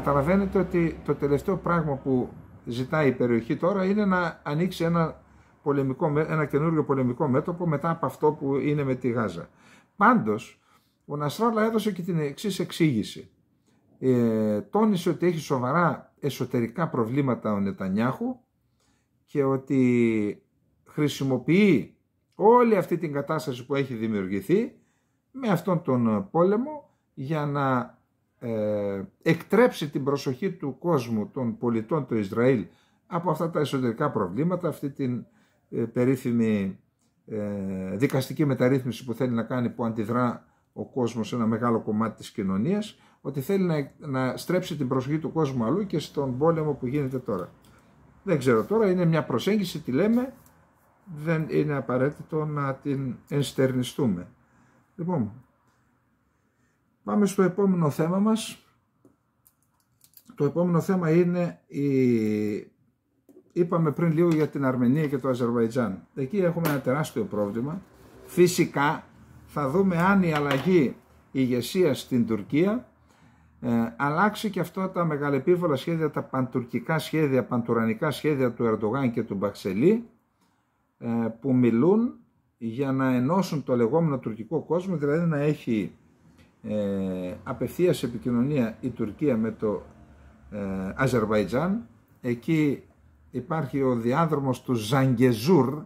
καταλαβαίνετε ότι το τελευταίο πράγμα που ζητάει η περιοχή τώρα είναι να ανοίξει ένα, πολεμικό, ένα καινούριο πολεμικό μέτωπο μετά από αυτό που είναι με τη Γάζα. Πάντως, ο Νασράλα έδωσε και την εξής εξήγηση. Ε, τόνισε ότι έχει σοβαρά εσωτερικά προβλήματα ο Νετανιάχου και ότι χρησιμοποιεί όλη αυτή την κατάσταση που έχει δημιουργηθεί με αυτόν τον πόλεμο για να ε, εκτρέψει την προσοχή του κόσμου των πολιτών του Ισραήλ από αυτά τα εσωτερικά προβλήματα, αυτή την ε, περίφημη ε, δικαστική μεταρρύθμιση που θέλει να κάνει που αντιδρά ο κόσμος σε ένα μεγάλο κομμάτι της κοινωνίας, ότι θέλει να, να στρέψει την προσοχή του κόσμου αλλού και στον πόλεμο που γίνεται τώρα. Δεν ξέρω τώρα, είναι μια προσέγγιση, τη λέμε, δεν είναι απαραίτητο να την ενστερνιστούμε. Λοιπόν, Πάμε στο επόμενο θέμα μας. Το επόμενο θέμα είναι η... Είπαμε πριν λίγο για την Αρμενία και το Αζερβαϊτζάν. Εκεί έχουμε ένα τεράστιο πρόβλημα. Φυσικά θα δούμε αν η αλλαγή ηγεσία στην Τουρκία ε, αλλάξει και αυτά τα μεγαλεπίβολα σχέδια, τα παντουρκικά σχέδια, παντουρανικά σχέδια του Ερντογάν και του Μπαξελή ε, που μιλούν για να ενώσουν το λεγόμενο τουρκικό κόσμο, δηλαδή να έχει ε, απευθείας επικοινωνία η Τουρκία με το ε, Αζερβαϊτζάν. Εκεί υπάρχει ο διάδρομος του Ζαγκεζούρ,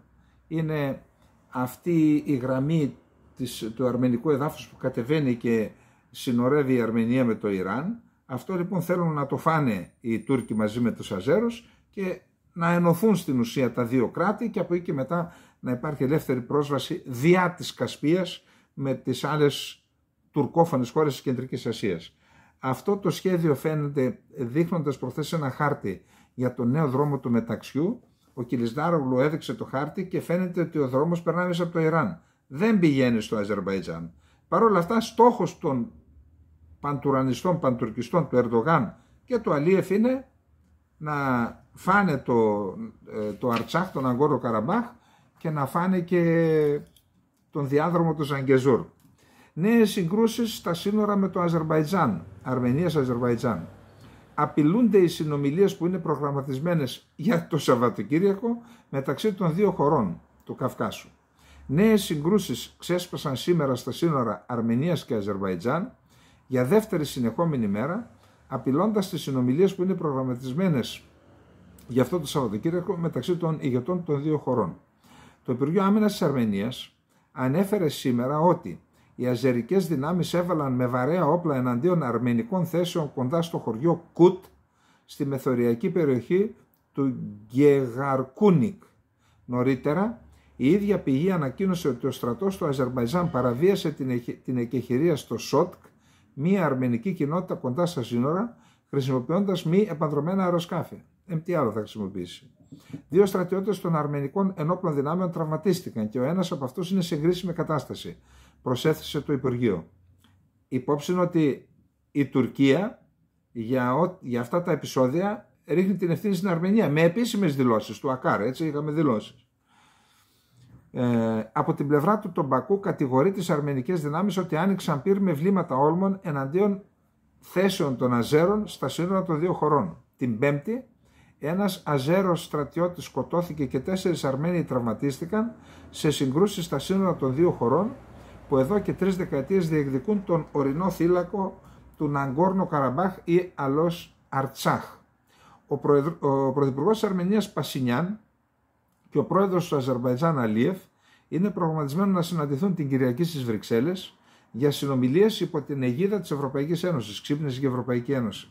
είναι αυτή η γραμμή της, του αρμενικού εδάφους που κατεβαίνει και συνορεύει η Αρμενία με το Ιράν. Αυτό λοιπόν θέλουν να το φάνε οι Τούρκοι μαζί με τους Αζέρους και να ενωθούν στην ουσία τα δύο κράτη και από εκεί και μετά να υπάρχει ελεύθερη πρόσβαση διά της Κασπίας με τις άλλες τουρκόφωνες χώρες της Κεντρικής Ασίας. Αυτό το σχέδιο φαίνεται δείχνοντας προθέσεις ένα χάρτη για τον νέο δρόμο του μεταξιού. Ο Κιλισνάρογλου έδειξε το χάρτη και φαίνεται ότι ο δρόμος περνάει μέσα από το Ιράν. Δεν πηγαίνει στο Αζερβαϊτζάν. Παρ' όλα αυτά στόχος των παντουρανιστών, παντουρκιστών του Ερντογάν και του Αλίεφ είναι να φάνε το, ε, το Αρτσάχ, τον Αγκόρο Καραμπάχ και να φάνε και τον διάδρομο του Ζαγκεζούρ. Νέες συγκρούσεις στα σύνορα με το Αζερβαϊτζάν, Αρμενία-Αζερβαϊτζάν. Απειλούνται οι συνομιλίες που είναι προγραμματισμένες για το Σαββατοκύριακο μεταξύ των δύο χωρών του Καυκάσου. Νέες συγκρούσεις ξέσπασαν σήμερα στα σύνορα Αρμενίας και Αζερβαϊτζάν για δεύτερη συνεχόμενη μέρα, απειλώντας τις συνομιλίες που είναι προγραμματισμένες για αυτό το Σαββατοκύριακο μεταξύ των ηγετών των δύο χωρών. Το Υπουργείο Άμυνας της Αρμενίας ανέφερε σήμερα ότι οι αζερικές δυνάμεις έβαλαν με βαρέα όπλα εναντίον αρμενικών θέσεων κοντά στο χωριό Κούτ στη μεθοριακή περιοχή του Γκεγαρκούνικ. Νωρίτερα, η ίδια πηγή ανακοίνωσε ότι ο στρατός του Αζερμπαϊζάν παραβίασε την εκεχηρία στο Σότκ, μία αρμενική κοινότητα κοντά στα σύνορα, χρησιμοποιώντας μη επανδρομένα αεροσκάφη. Ε, τι άλλο θα χρησιμοποιήσει. Δύο στρατιώτες των αρμενικών ενόπλων δυνάμεων τραυματίστηκαν και ο ένας από αυτούς είναι σε κρίσιμη κατάσταση προσέθεσε το Υπουργείο. Υπόψη ότι η Τουρκία για, ό, για αυτά τα επεισόδια ρίχνει την ευθύνη στην Αρμενία με επίσημες δηλώσεις του ΑΚΑΡ, έτσι είχαμε δηλώσεις. Ε, από την πλευρά του τον Μπακού κατηγορεί τις αρμενικές δυνάμεις ότι άνοιξαν πύρ με βλήματα όλμων εναντίον θέσεων των Αζέρων στα σύνορα των δύο χωρών. Την Πέμπτη, ένας Αζέρος στρατιώτης σκοτώθηκε και τέσσερις Αρμένοι τραυματίστηκαν σε συγκρούσεις στα σύνορα των δύο χωρών που εδώ και τρεις δεκαετίες διεκδικούν τον ορεινό θύλακο του Ναγκόρνο Καραμπάχ ή αλλώς Αρτσάχ. Ο, προεδρο, ο Πρωθυπουργός της Αρμενίας Πασινιάν και ο Πρόεδρος του Αζερβαϊτζάν Αλίεφ είναι προγραμματισμένοι να συναντηθούν την Κυριακή στις Βρυξέλλες για συνομιλίες υπό την αιγίδα της Ευρωπαϊκής Ένωσης, ξύπνηση και Ευρωπαϊκή Ένωση.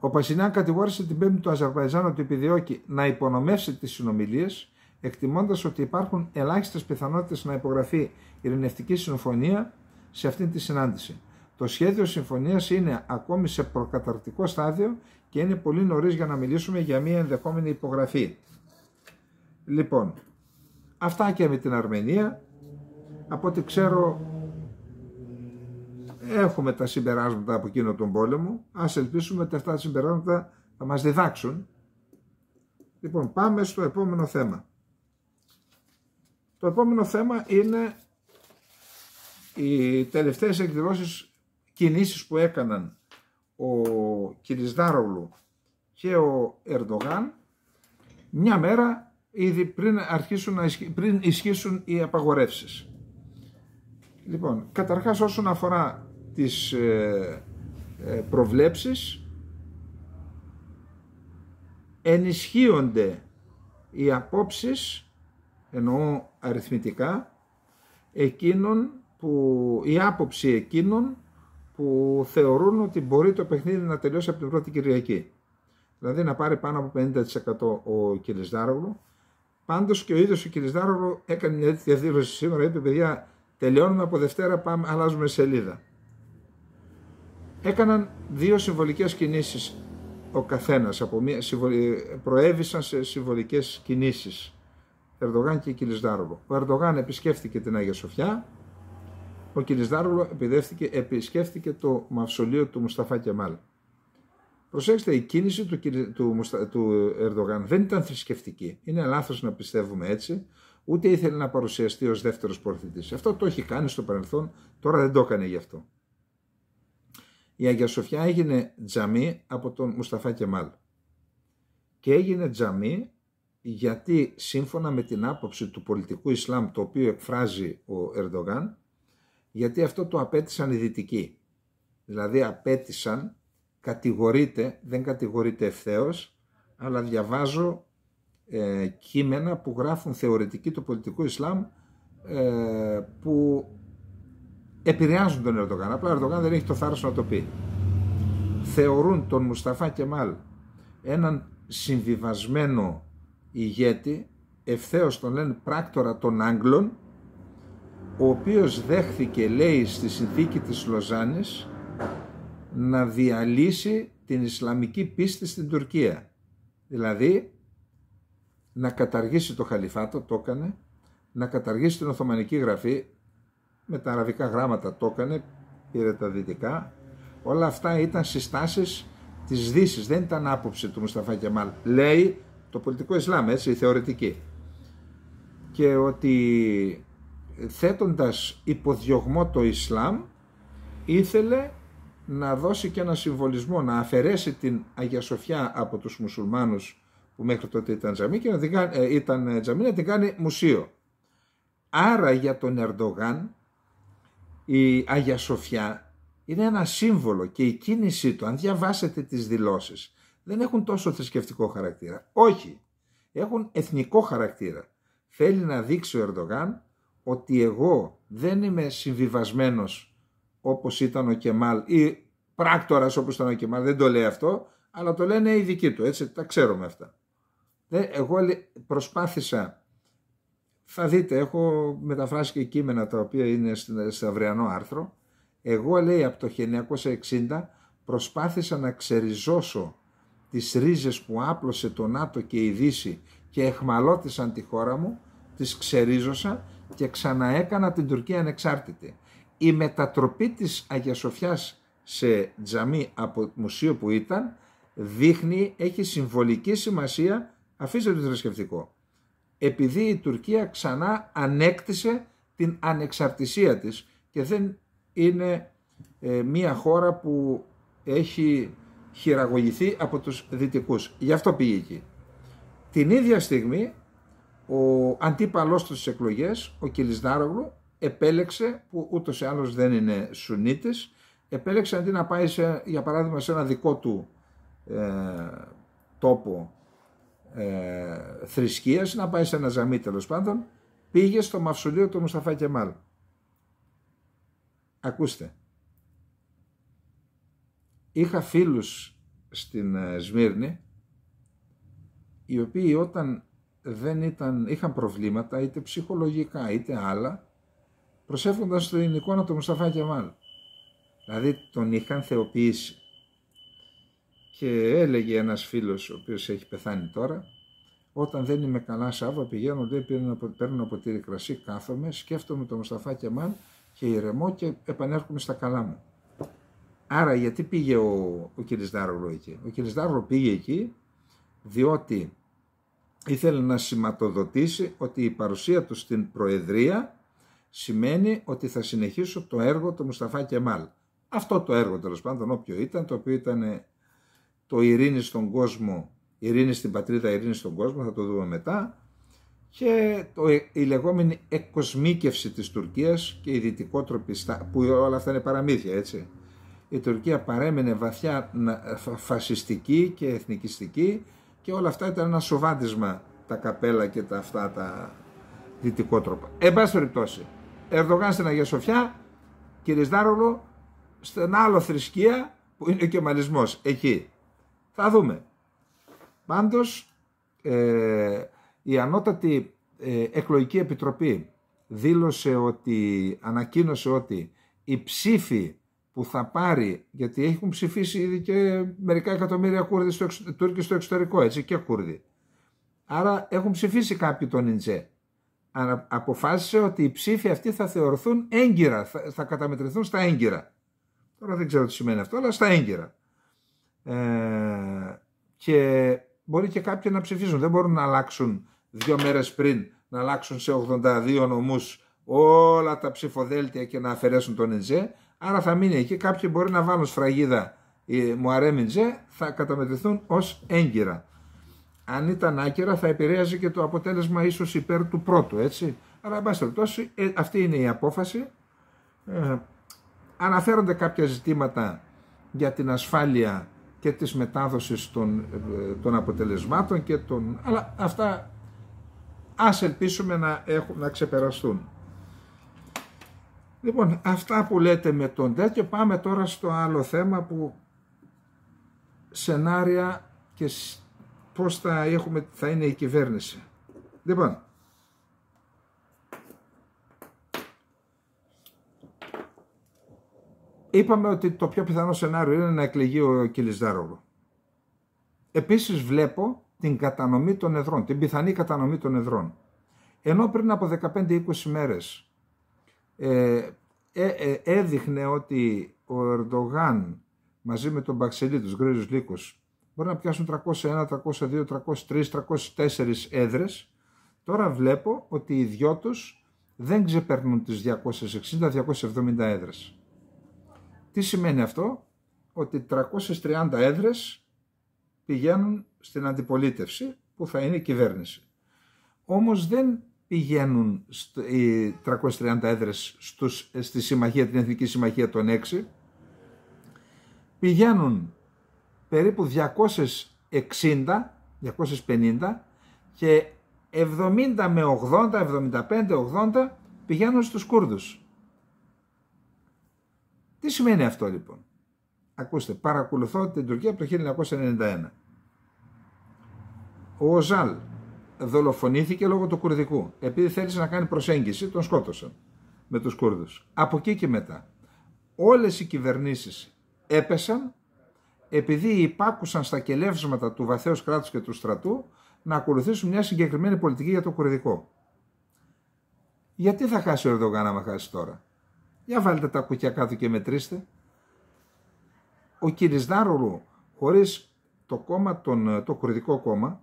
Ο Πασινιάν κατηγόρησε την Πέμπτη του Αζερβαϊτζάν ότι επιδιώκει να υπονομεύσει τις συνομιλίες εκτιμώντας ότι υπάρχουν ελάχιστες πιθανότητες να υπογραφεί ειρηνευτική συμφωνία σε αυτή τη συνάντηση. Το σχέδιο συμφωνίας είναι ακόμη σε προκαταρκτικό στάδιο και είναι πολύ νωρίς για να μιλήσουμε για μια ενδεχόμενη υπογραφή. Λοιπόν, αυτά και με την Αρμενία. Από ό,τι ξέρω, έχουμε τα συμπεράσματα από εκείνο τον πόλεμο. Ας ελπίσουμε ότι αυτά τα συμπεράσματα θα μας διδάξουν. Λοιπόν, πάμε στο επόμενο θέμα. Το επόμενο θέμα είναι οι τελευταίες εκδηλώσεις κινήσεις που έκαναν ο Κυρισδάρολου και ο Ερντογάν μια μέρα ήδη πριν, αρχίσουν να ισχύσουν, πριν ισχύσουν οι απαγορεύσεις. Λοιπόν, καταρχάς όσον αφορά τις ε, ε, προβλέψεις ενισχύονται οι απόψεις εννοώ αριθμητικά, εκείνων που, η άποψη εκείνων που θεωρούν ότι μπορεί το παιχνίδι να τελειώσει από την πρώτη Κυριακή. Δηλαδή να πάρει πάνω από 50% ο Κιλισδάρογλου. Πάντως και ο ίδιος ο Κιλισδάρογλου έκανε μια τέτοια δήλωση σήμερα. Είπε: Παιδιά, τελειώνουμε από Δευτέρα, πάμε, αλλάζουμε σελίδα. Έκαναν δύο συμβολικές κινήσεις ο καθένας. Προέβησαν σε συμβολικές κινήσεις Ερδογάν και Κιλισδάρογλου. Ο Ερδογάν επισκέφθηκε την Άγια Σοφιά, ο Κιλισδάρογλου επισκέφθηκε το μαυσολείο του Μουσταφά Κεμάλ. Προσέξτε, η κίνηση του, του, του Ερδογάν δεν ήταν θρησκευτική. Είναι λάθος να πιστεύουμε έτσι, ούτε ήθελε να παρουσιαστεί ως δεύτερος προωθητής. Αυτό το έχει κάνει στο παρελθόν, τώρα δεν το έκανε γι' αυτό. Η Αγία Σοφιά έγινε τζαμί από τον Μουσταφά Κεμάλ και έγινε τζαμί γιατί σύμφωνα με την άποψη του πολιτικού Ισλάμ το οποίο εκφράζει ο Ερντογάν, γιατί αυτό το απέτησαν οι δυτικοί. Δηλαδή απέτησαν, κατηγορείται, δεν κατηγορείται ευθέως, αλλά διαβάζω ε, κείμενα που γράφουν θεωρητικοί του πολιτικού Ισλάμ ε, που επηρεάζουν τον Ερντογάν. Απλά ο Ερντογάν δεν έχει το θάρρος να το πει. Θεωρούν τον Μουσταφά Κεμάλ έναν συμβιβασμένο ηγέτη, ευθέως τον λένε πράκτορα των Άγγλων, ο οποίος δέχθηκε, λέει, στη συνθήκη της Λοζάνης να διαλύσει την Ισλαμική πίστη στην Τουρκία. Δηλαδή, να καταργήσει το Χαλιφάτο, το έκανε, να καταργήσει την Οθωμανική Γραφή, με τα αραβικά γράμματα το έκανε, πήρε τα δυτικά. Όλα αυτά ήταν συστάσεις της Δύσης, δεν ήταν άποψη του Μουσταφά Κεμάλ. Λέει το πολιτικό Ισλάμ, έτσι, η θεωρητική. Και ότι θέτοντας υποδιωγμό το Ισλάμ ήθελε να δώσει και ένα συμβολισμό, να αφαιρέσει την Αγία Σοφιά από τους μουσουλμάνους που μέχρι τότε ήταν τζαμί και να την, ε, ήταν να την κάνει μουσείο. Άρα για τον Ερντογάν η Αγία Σοφιά είναι ένα σύμβολο και η κίνησή του, αν διαβάσετε τις δηλώσεις, δεν έχουν τόσο θρησκευτικό χαρακτήρα. Όχι, έχουν εθνικό χαρακτήρα. Θέλει να δείξει ο Ερντογάν ότι εγώ δεν είμαι συμβιβασμένος όπως ήταν ο Κεμάλ ή πράκτορας όπως ήταν ο Κεμάλ, δεν το λέει αυτό, αλλά το λένε οι δικοί του, έτσι, τα ξέρουμε αυτά. Ε, εγώ προσπάθησα, θα δείτε, έχω μεταφράσει και κείμενα τα οποία είναι στο αυριανό άρθρο, εγώ λέει από το 1960 προσπάθησα να ξεριζώσω τις ρίζες που άπλωσε το ΝΑΤΟ και η Δύση και εχμαλώτισαν τη χώρα μου, τις ξερίζωσα και ξαναέκανα την Τουρκία ανεξάρτητη. Η μετατροπή της Αγίας Σοφιάς σε τζαμί από μουσείο που ήταν δείχνει, έχει συμβολική σημασία, αφήστε το θρησκευτικό, επειδή η Τουρκία ξανά ανέκτησε την ανεξαρτησία της και δεν είναι ε, μια χώρα που έχει χειραγωγηθεί από τους δυτικούς. Γι' αυτό πήγε εκεί. Την ίδια στιγμή ο αντίπαλός τους στις εκλογές, ο Κιλισνάρογλου, επέλεξε, που ούτως ή άλλως δεν είναι Σουνίτης, επέλεξε αντί να πάει σε, για παράδειγμα σε ένα δικό του ε, τόπο ε, θρησκείας, να πάει σε ένα ζαμί τέλος πάντων, πήγε στο μαυσολείο του Μουσταφά Κεμάλ. Ακούστε είχα φίλους στην ε, Σμύρνη οι οποίοι όταν δεν ήταν, είχαν προβλήματα είτε ψυχολογικά είτε άλλα προσεύχονταν στο να το Μουσταφά Κεμάλ. Δηλαδή τον είχαν θεοποιήσει. Και έλεγε ένας φίλος ο οποίος έχει πεθάνει τώρα όταν δεν είμαι καλά Σάββα πηγαίνω, λέει, παίρνω από τη κρασί, κάθομαι, σκέφτομαι τον Μουσταφά Κεμάλ και ηρεμώ και επανέρχομαι στα καλά μου. Άρα γιατί πήγε ο, ο Δάρολο εκεί. Ο Δάρολο πήγε εκεί διότι ήθελε να σηματοδοτήσει ότι η παρουσία του στην Προεδρία σημαίνει ότι θα συνεχίσω το έργο του Μουσταφά Κεμάλ. Αυτό το έργο τέλος πάντων, όποιο ήταν, το οποίο ήταν το ειρήνη στον κόσμο, ειρήνη στην πατρίδα, ειρήνη στον κόσμο, θα το δούμε μετά, και το, η λεγόμενη εκοσμίκευση της Τουρκίας και η δυτικότροπη, που όλα αυτά είναι παραμύθια, έτσι, η Τουρκία παρέμενε βαθιά φασιστική και εθνικιστική και όλα αυτά ήταν ένα σοβάντισμα τα καπέλα και τα αυτά τα δυτικό Εν πάση περιπτώσει, Ερδογάν στην Αγία Σοφιά, Σδάρολο, στην άλλο θρησκεία που είναι ο κεμαλισμός εκεί. Θα δούμε. Πάντως, ε, η ανώτατη ε, εκλογική επιτροπή δήλωσε ότι, ανακοίνωσε ότι οι ψήφοι που θα πάρει, γιατί έχουν ψηφίσει ήδη και μερικά εκατομμύρια Κούρδοι στο, Τούρκοι στο εξωτερικό, έτσι, και Κούρδοι. Άρα έχουν ψηφίσει κάποιοι τον Ιντζέ. Άρα αποφάσισε ότι οι ψήφοι αυτοί θα θεωρηθούν έγκυρα, θα, θα καταμετρηθούν στα έγκυρα. Τώρα δεν ξέρω τι σημαίνει αυτό, αλλά στα έγκυρα. Ε, και μπορεί και κάποιοι να ψηφίζουν. Δεν μπορούν να αλλάξουν δύο μέρες πριν, να αλλάξουν σε 82 νομούς όλα τα ψηφοδέλτια και να αφαιρέσουν τον Ιντζέ Άρα θα μείνει εκεί. Κάποιοι μπορεί να βάλουν σφραγίδα μου θα καταμετρηθούν ως έγκυρα. Αν ήταν άκυρα, θα επηρέαζε και το αποτέλεσμα ίσως υπέρ του πρώτου, έτσι. Αλλά, εν πάση ε, αυτή είναι η απόφαση. Ε, αναφέρονται κάποια ζητήματα για την ασφάλεια και της μετάδοσης των, ε, των αποτελεσμάτων και των... Αλλά αυτά ας ελπίσουμε να, έχουν, να ξεπεραστούν. Λοιπόν, αυτά που λέτε με τον τέτοιο, πάμε τώρα στο άλλο θέμα που σενάρια και πώς θα, έχουμε, θα είναι η κυβέρνηση. Λοιπόν, είπαμε ότι το πιο πιθανό σενάριο είναι να εκλεγεί ο Κιλισδάρογλου. Επίσης βλέπω την κατανομή των εδρών, την πιθανή κατανομή των εδρών. Ενώ πριν από 15-20 μέρες ε, ε, ε, έδειχνε ότι ο Ερντογάν μαζί με τον Μπαξελή, τους Γκρίζους Λύκους, μπορεί να πιάσουν 301, 302, 303, 304 έδρες. Τώρα βλέπω ότι οι δυο τους δεν ξεπερνούν τις 260-270 έδρες. Τι σημαίνει αυτό? Ότι 330 έδρες πηγαίνουν στην αντιπολίτευση που θα είναι η κυβέρνηση. Όμως δεν πηγαίνουν 330 έδρες στους, στη συμμαχία, την Εθνική Συμμαχία των 6, πηγαίνουν περίπου 260, 250 και 70 με 80, 75, 80 πηγαίνουν στους Κούρδους. Τι σημαίνει αυτό λοιπόν. Ακούστε, παρακολουθώ την Τουρκία από το 1991. Ο Ζαλ, δολοφονήθηκε λόγω του Κουρδικού. Επειδή θέλησε να κάνει προσέγγιση, τον σκότωσαν με τους Κούρδους. Από εκεί και μετά. Όλες οι κυβερνήσεις έπεσαν επειδή υπάκουσαν στα κελεύσματα του βαθέως κράτους και του στρατού να ακολουθήσουν μια συγκεκριμένη πολιτική για το Κουρδικό. Γιατί θα χάσει ο Ερδογάν άμα χάσει τώρα. Για βάλτε τα κουκιά κάτω και μετρήστε. Ο Κυρισδάρουρου χωρίς το, κόμμα, το Κουρδικό κόμμα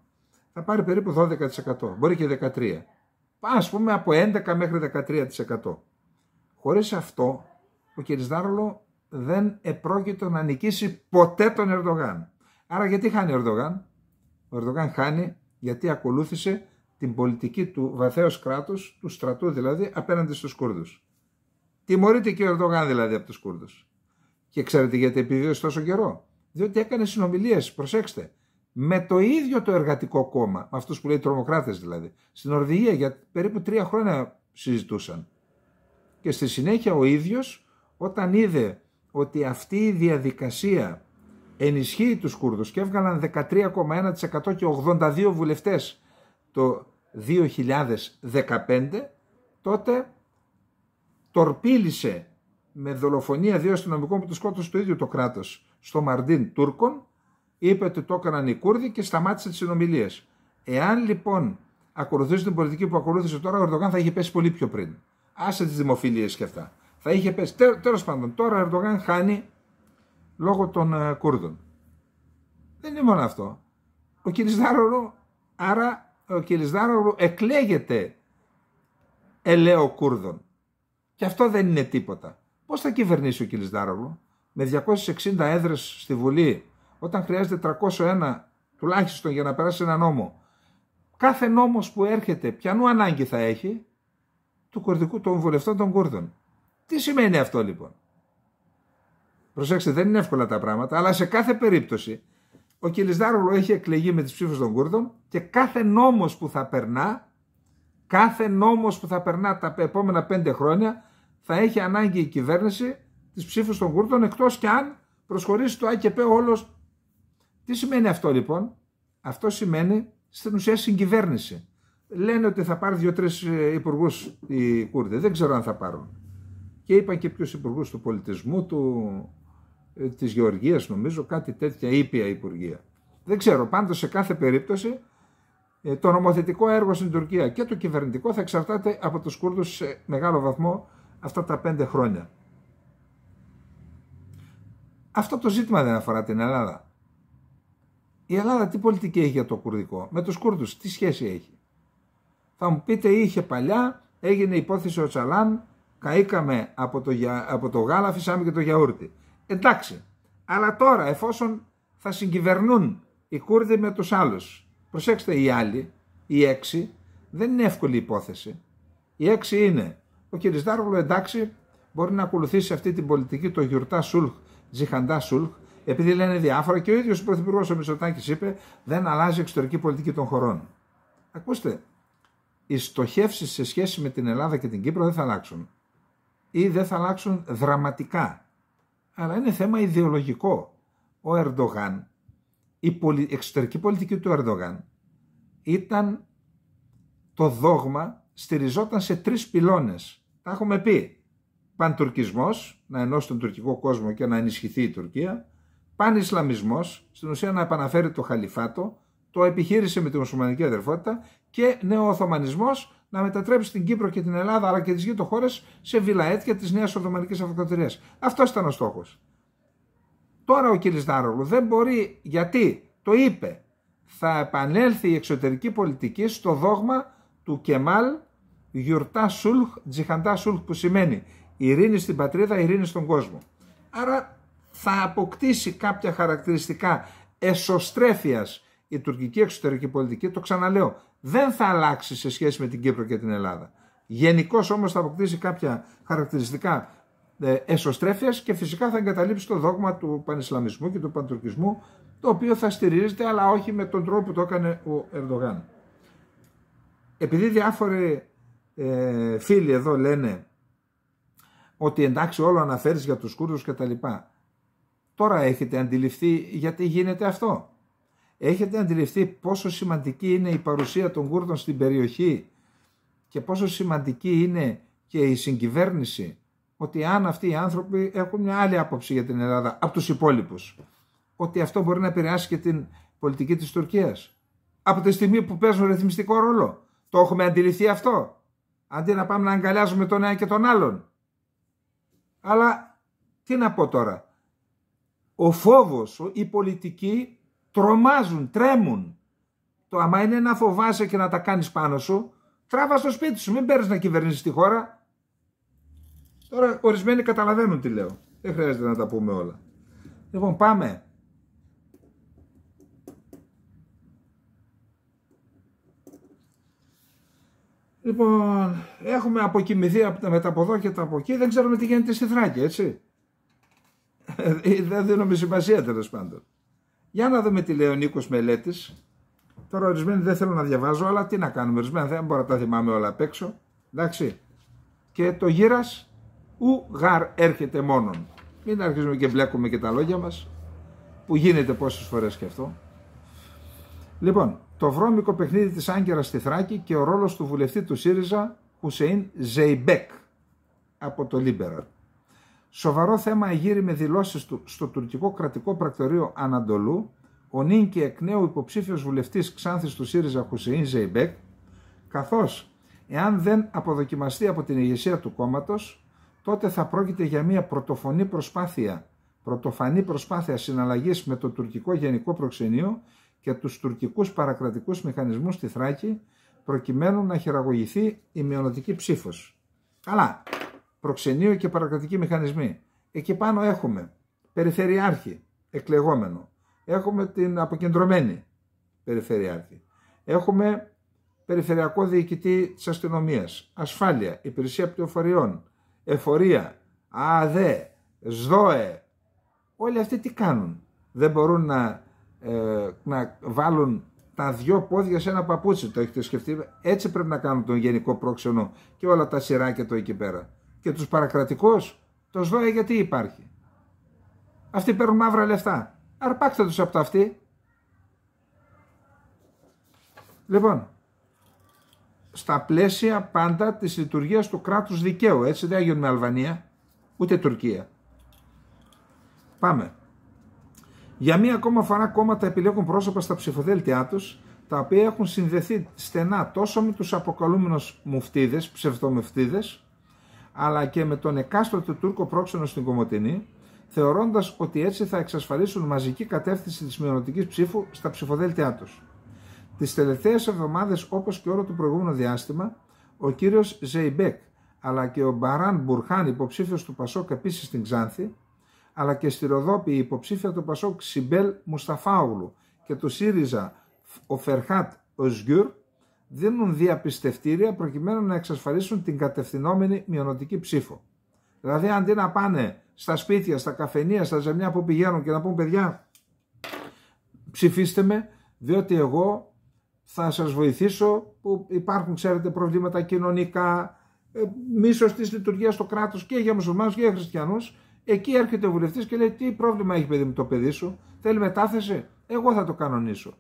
θα πάρει περίπου 12%, μπορεί και 13%. Ας πούμε από 11% μέχρι 13%. Χωρίς αυτό, ο Δάρολο δεν επρόκειτο να νικήσει ποτέ τον Ερντογάν. Άρα γιατί χάνει ο Ερντογάν. Ο Ερντογάν χάνει γιατί ακολούθησε την πολιτική του βαθέως κράτους, του στρατού δηλαδή, απέναντι στους Κούρδους. Τιμωρείται και ο Ερντογάν δηλαδή από τους Κούρδους. Και ξέρετε γιατί επιβίωσε τόσο καιρό. Διότι έκανε συνομιλίες, προσέξτε, με το ίδιο το εργατικό κόμμα, με αυτούς που λέει τρομοκράτες, δηλαδή, στην Ορβηγία για περίπου τρία χρόνια συζητούσαν. Και στη συνέχεια ο ίδιος όταν είδε ότι αυτή η διαδικασία ενισχύει τους Κούρδους και έβγαλαν 13,1% και 82 βουλευτές το 2015, τότε τορπίλησε με δολοφονία δύο αστυνομικών που τους σκότωσε το ίδιο το κράτος στο Μαρντίν Τούρκων είπε ότι το έκαναν οι Κούρδοι και σταμάτησε τις συνομιλίες. Εάν λοιπόν ακολουθήσει την πολιτική που ακολούθησε τώρα, ο Ερντογάν θα είχε πέσει πολύ πιο πριν. Άσε τις δημοφιλίες και αυτά. Θα είχε πέσει. Τέλος πάντων, τώρα ο Ερντογάν χάνει λόγω των ε, Κούρδων. Δεν είναι μόνο αυτό. Ο Κιλισδάρολου, άρα ο Κιλισδάρολου εκλέγεται ελαίο Κούρδων. Και αυτό δεν είναι τίποτα. Πώς θα κυβερνήσει ο Κιλισδάρολου με 260 έδρες στη Βουλή όταν χρειάζεται 301 τουλάχιστον για να περάσει ένα νόμο, κάθε νόμος που έρχεται πιανού ανάγκη θα έχει του κορδικού, των βουλευτών των Κούρδων. Τι σημαίνει αυτό λοιπόν. Προσέξτε δεν είναι εύκολα τα πράγματα αλλά σε κάθε περίπτωση ο Κιλισδάρολο έχει εκλεγεί με τις ψήφους των Κούρδων και κάθε νόμος που θα περνά κάθε νόμος που θα περνά τα επόμενα πέντε χρόνια θα έχει ανάγκη η κυβέρνηση τις ψήφους των Κούρδων εκτός και αν προσχωρήσει το ΑΚΠ όλος τι σημαίνει αυτό λοιπόν. Αυτό σημαίνει στην ουσία συγκυβέρνηση. Λένε ότι θα πάρει δύο-τρει ε, υπουργούς οι Κούρδοι. Δεν ξέρω αν θα πάρουν. Και είπαν και ποιους υπουργούς του πολιτισμού, του, ε, της γεωργίας νομίζω, κάτι τέτοια ήπια υπουργεία. Δεν ξέρω, πάντως σε κάθε περίπτωση ε, το νομοθετικό έργο στην Τουρκία και το κυβερνητικό θα εξαρτάται από τους Κούρδους σε μεγάλο βαθμό αυτά τα πέντε χρόνια. Αυτό το ζήτημα δεν αφορά την Ελλάδα η Ελλάδα τι πολιτική έχει για το κουρδικό, με τους Κούρδους, τι σχέση έχει. Θα μου πείτε είχε παλιά, έγινε υπόθεση ο Τσαλάν, καήκαμε από το, από το γάλα, φυσάμε και το γιαούρτι. Εντάξει, αλλά τώρα εφόσον θα συγκυβερνούν οι Κούρδοι με τους άλλους, προσέξτε οι άλλοι, οι έξι, δεν είναι εύκολη υπόθεση. Οι έξι είναι, ο Κυρισδάρογλου εντάξει μπορεί να ακολουθήσει αυτή την πολιτική το γιουρτά Σούλχ, Ζιχαντά Σούλχ, επειδή λένε διάφορα και ο ίδιος ο Πρωθυπουργός ο Μητσοτάκης είπε δεν αλλάζει η εξωτερική πολιτική των χωρών. Ακούστε, οι στοχεύσεις σε σχέση με την Ελλάδα και την Κύπρο δεν θα αλλάξουν ή δεν θα αλλάξουν δραματικά. Αλλά είναι θέμα ιδεολογικό. Ο Ερντογάν, η εξωτερική πολιτική του Ερντογάν ήταν το δόγμα στηριζόταν σε τρεις πυλώνες. Τα έχουμε πει. Παντουρκισμός, να ενώσει τον τουρκικό κόσμο και να ενισχυθεί η Τουρκία πανισλαμισμός, στην ουσία να επαναφέρει το χαλιφάτο, το επιχείρησε με την μουσουλμανική αδερφότητα και νεοοθωμανισμός να μετατρέψει την Κύπρο και την Ελλάδα αλλά και τις γύρω χώρες σε βιλαέτια της νέας Οθωμανική Αυτοκρατορίας. Αυτός ήταν ο στόχος. Τώρα ο κ. Δάρογλου δεν μπορεί, γιατί το είπε, θα επανέλθει η εξωτερική πολιτική στο δόγμα του Κεμάλ γιουρτά σούλχ, τζιχαντά σούλχ που σημαίνει ειρήνη στην πατρίδα, ειρήνη στον κόσμο. Άρα θα αποκτήσει κάποια χαρακτηριστικά εσωστρέφειας η τουρκική εξωτερική πολιτική, το ξαναλέω, δεν θα αλλάξει σε σχέση με την Κύπρο και την Ελλάδα. Γενικώς όμως θα αποκτήσει κάποια χαρακτηριστικά ε, εσωστρέφειας και φυσικά θα εγκαταλείψει το δόγμα του πανισλαμισμού και του παντουρκισμού το οποίο θα στηρίζεται αλλά όχι με τον τρόπο που το έκανε ο Ερντογάν. Επειδή διάφοροι ε, φίλοι εδώ λένε ότι εντάξει όλο αναφέρεις για τους Κούρδους και Τώρα έχετε αντιληφθεί γιατί γίνεται αυτό. Έχετε αντιληφθεί πόσο σημαντική είναι η παρουσία των Κούρδων στην περιοχή και πόσο σημαντική είναι και η συγκυβέρνηση ότι αν αυτοί οι άνθρωποι έχουν μια άλλη άποψη για την Ελλάδα από τους υπόλοιπους ότι αυτό μπορεί να επηρεάσει και την πολιτική της Τουρκίας από τη στιγμή που παίζουν ρυθμιστικό ρόλο το έχουμε αντιληφθεί αυτό αντί να πάμε να αγκαλιάζουμε τον ένα και τον άλλον αλλά τι να πω τώρα ο φόβος, οι πολιτικοί τρομάζουν, τρέμουν. Το άμα είναι να φοβάσαι και να τα κάνεις πάνω σου, τράβα στο σπίτι σου, μην παίρνεις να κυβερνήσεις τη χώρα. Τώρα ορισμένοι καταλαβαίνουν τι λέω. Δεν χρειάζεται να τα πούμε όλα. Λοιπόν πάμε. Λοιπόν, έχουμε αποκοιμηθεί τα από εδώ και από εκεί. Δεν ξέρουμε τι γίνεται στη Θράκη, έτσι. Ε, ε, δεν δίνουμε σημασία τέλος πάντων. Για να δούμε τι λέει ο Νίκος Μελέτης. Τώρα ορισμένοι δεν θέλω να διαβάζω, αλλά τι να κάνουμε. Ορισμένοι δεν μπορώ να τα θυμάμαι όλα απ' έξω. Εντάξει. Και το γύρας ου γαρ έρχεται μόνον. Μην αρχίζουμε και μπλέκουμε και τα λόγια μας. Που γίνεται πόσες φορές και αυτό. Λοιπόν, το βρώμικο παιχνίδι της Άγκυρας στη Θράκη και ο ρόλος του βουλευτή του ΣΥΡΙΖΑ Χουσέιν Ζεϊμπέκ από το Λίμπεραλ. Σοβαρό θέμα εγείρει με δηλώσεις του στο τουρκικό κρατικό πρακτορείο Ανατολού ο νυν και εκ νέου υποψήφιος βουλευτής Ξάνθης του ΣΥΡΙΖΑ Χουσεΐν Ζεϊμπέκ, καθώς εάν δεν αποδοκιμαστεί από την ηγεσία του κόμματος, τότε θα πρόκειται για μια πρωτοφωνή προσπάθεια, πρωτοφανή προσπάθεια συναλλαγής με το τουρκικό γενικό προξενείο και τους τουρκικούς παρακρατικούς μηχανισμούς στη Θράκη, προκειμένου να χειραγωγηθεί η μειονοτική ψήφος. Καλά, προξενείο και παρακρατικοί μηχανισμοί. Εκεί πάνω έχουμε περιφερειάρχη, εκλεγόμενο. Έχουμε την αποκεντρωμένη περιφερειάρχη. Έχουμε περιφερειακό διοικητή της αστυνομίας, ασφάλεια, υπηρεσία πληροφοριών, εφορία, αδέ, ΣΔΟΕ. Όλοι αυτοί τι κάνουν. Δεν μπορούν να, ε, να βάλουν τα δυο πόδια σε ένα παπούτσι. Το έχετε σκεφτεί. Έτσι πρέπει να κάνουν τον γενικό πρόξενο και όλα τα σειράκια το εκεί πέρα και τους παρακρατικούς, το ΣΔΟΕ γιατί υπάρχει. Αυτοί παίρνουν μαύρα λεφτά. Αρπάξτε τους από τα αυτοί. Λοιπόν, στα πλαίσια πάντα της λειτουργίας του κράτους δικαίου, έτσι δεν έγινε με Αλβανία, ούτε Τουρκία. Πάμε. Για μία ακόμα φορά κόμματα επιλέγουν πρόσωπα στα ψηφοδέλτιά τους, τα οποία έχουν συνδεθεί στενά τόσο με τους αποκαλούμενους μουφτίδες, ψευδομουφτίδες, αλλά και με τον εκάστοτε Τούρκο πρόξενο στην Κομωτινή, θεωρώντας ότι έτσι θα εξασφαλίσουν μαζική κατεύθυνση της μειονοτικής ψήφου στα ψηφοδέλτια τους. Τις τελευταίες εβδομάδες, όπως και όλο το προηγούμενο διάστημα, ο κύριος Ζεϊμπέκ αλλά και ο Μπαράν Μπουρχάν, υποψήφιος του Πασόκ επίσης στην Ξάνθη, αλλά και στη Ροδόπη η υποψήφια του Πασόκ Σιμπέλ Μουσταφάουλου και του ΣΥΡΙΖΑ ο Φερχάτ Οσγκιούρ δίνουν διαπιστευτήρια προκειμένου να εξασφαλίσουν την κατευθυνόμενη μειονοτική ψήφο. Δηλαδή, αντί να πάνε στα σπίτια, στα καφενεία, στα ζεμιά που πηγαίνουν και να πούν παιδιά, ψηφίστε με, διότι εγώ θα σας βοηθήσω που υπάρχουν, ξέρετε, προβλήματα κοινωνικά, ε, μίσος της λειτουργίας στο κράτος και για μουσουλμάνους και για χριστιανούς. Εκεί έρχεται ο βουλευτής και λέει τι πρόβλημα έχει παιδί μου το παιδί σου, θέλει μετάθεση, εγώ θα το κανονίσω.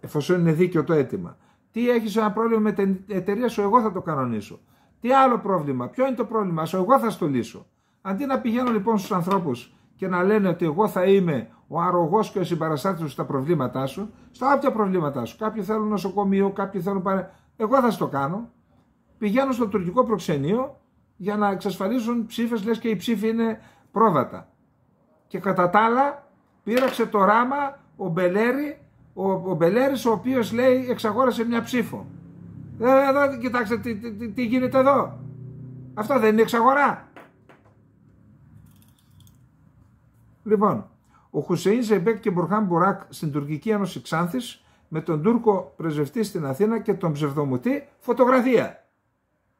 Εφόσον είναι δίκαιο το αίτημα. Τι έχεις ένα πρόβλημα με την εταιρεία σου, εγώ θα το κανονίσω. Τι άλλο πρόβλημα, ποιο είναι το πρόβλημα σου, εγώ θα το λύσω. Αντί να πηγαίνω λοιπόν στους ανθρώπους και να λένε ότι εγώ θα είμαι ο αρρωγός και ο συμπαραστάτης στα προβλήματά σου, στα όποια προβλήματά σου. Κάποιοι θέλουν νοσοκομείο, κάποιοι θέλουν παρέ. Εγώ θα στο κάνω. Πηγαίνω στο τουρκικό προξενείο για να εξασφαλίσουν ψήφες, λες και οι ψήφοι είναι πρόβατα. Και κατά τα άλλα, πήραξε το ράμα ο Μπελέρη ο, ο ο οποίος λέει εξαγόρασε μια ψήφο. Ε, εδώ, κοιτάξτε τι, τι, γίνεται εδώ. Αυτό δεν είναι εξαγορά. Λοιπόν, ο Χουσέιν Ζεμπέκ και Μπουρχάν Μπουράκ στην τουρκική ένωση Ξάνθης με τον Τούρκο πρεσβευτή στην Αθήνα και τον ψευδομουτή φωτογραφία.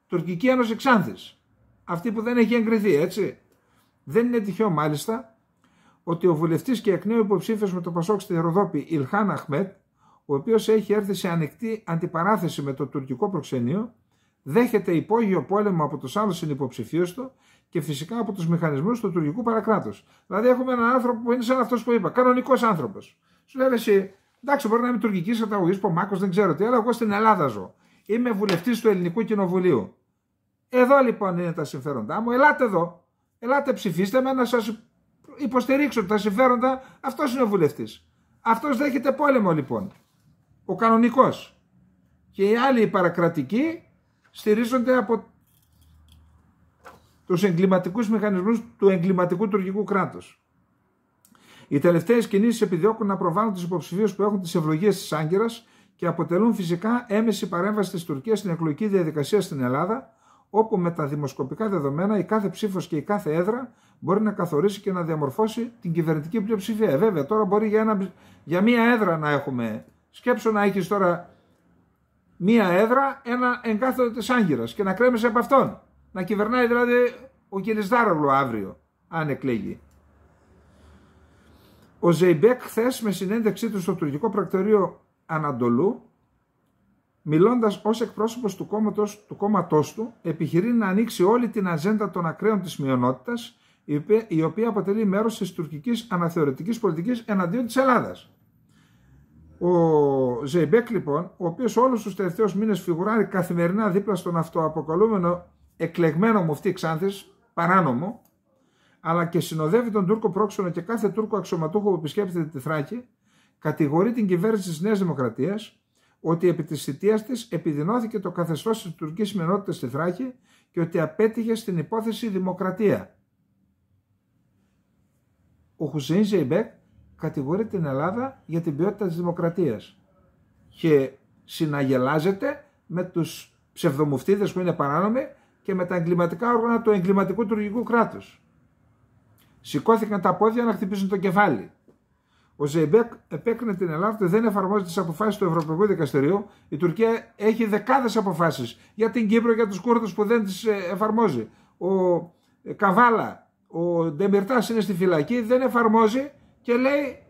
Τουρκική ένωση Ξάνθης. Αυτή που δεν έχει εγκριθεί, έτσι. Δεν είναι τυχαίο μάλιστα ότι ο βουλευτής και εκ νέου υποψήφιος με το Πασόκ στη Ροδόπη Ιλχάν Αχμέτ, ο οποίος έχει έρθει σε ανοιχτή αντιπαράθεση με το τουρκικό προξενείο, δέχεται υπόγειο πόλεμο από τους άλλους συνυποψηφίους του και φυσικά από τους μηχανισμούς του τουρκικού παρακράτους. Δηλαδή, έχουμε έναν άνθρωπο που είναι σαν αυτός που είπα, κανονικός άνθρωπος. Σου λέει εσύ, εντάξει, μπορεί να είμαι τουρκικής καταγωγής, πομάκος, δεν ξέρω τι, αλλά εγώ στην Ελλάδα ζω. Είμαι βουλευτής του Ελληνικού Κοινοβουλίου. Εδώ λοιπόν είναι τα συμφέροντά μου. Ελάτε εδώ. Ελάτε ψηφίστε με να σας υποστηρίξουν τα συμφέροντα, αυτός είναι ο βουλευτής. Αυτός δέχεται πόλεμο λοιπόν. Ο κανονικός. Και οι άλλοι οι παρακρατικοί στηρίζονται από τους εγκληματικούς μηχανισμούς του εγκληματικού τουρκικού κράτους. Οι τελευταίες κινήσεις επιδιώκουν να προβάλλουν τις υποψηφίους που έχουν τις ευλογίες της Άγκυρας και αποτελούν φυσικά έμεση παρέμβαση της Τουρκίας στην εκλογική διαδικασία στην Ελλάδα, όπου με τα δημοσκοπικά δεδομένα η κάθε ψήφος και η κάθε έδρα μπορεί να καθορίσει και να διαμορφώσει την κυβερνητική πλειοψηφία. βέβαια, τώρα μπορεί για, ένα, για μία έδρα να έχουμε. Σκέψω να έχεις τώρα μία έδρα, ένα εγκάθοδο τη Άγκυρα και να κρέμεσαι από αυτόν. Να κυβερνάει δηλαδή ο κ. Δάρολο αύριο, αν εκλέγει. Ο Ζεϊμπέκ χθες με συνέντευξή του στο τουρκικό πρακτορείο Ανατολού, μιλώντας ως εκπρόσωπος του κόμματος του, του, επιχειρεί να ανοίξει όλη την ατζέντα των ακραίων της μειονότητας η οποία αποτελεί μέρος της τουρκικής αναθεωρητικής πολιτικής εναντίον της Ελλάδας. Ο Ζεϊμπέκ λοιπόν, ο οποίος όλους τους τελευταίους μήνες φιγουράρει καθημερινά δίπλα στον αυτοαποκαλούμενο εκλεγμένο μου αυτή Ξάνθης, παράνομο, αλλά και συνοδεύει τον Τούρκο πρόξενο και κάθε Τούρκο αξιωματούχο που επισκέπτεται τη Θράκη, κατηγορεί την κυβέρνηση της Νέας Δημοκρατίας ότι επί της θητείας της επιδεινώθηκε το καθεστώς της τουρκικής μενότητας στη Θράκη και ότι απέτυχε στην υπόθεση δημοκρατία ο Χουσέιν Ζεϊμπέκ κατηγορεί την Ελλάδα για την ποιότητα της δημοκρατίας και συναγελάζεται με τους ψευδομουφτίδες που είναι παράνομοι και με τα εγκληματικά όργανα του εγκληματικού τουρκικού κράτους. Σηκώθηκαν τα πόδια να χτυπήσουν το κεφάλι. Ο Ζεϊμπέκ επέκρινε την Ελλάδα ότι δεν εφαρμόζει τις αποφάσεις του Ευρωπαϊκού Δικαστηρίου. Η Τουρκία έχει δεκάδες αποφάσεις για την Κύπρο για τους Κούρδους που δεν τις ε, εφαρμόζει. Ο ε, Καβάλα ο Ντεμιρτάς είναι στη φυλακή, δεν εφαρμόζει και λέει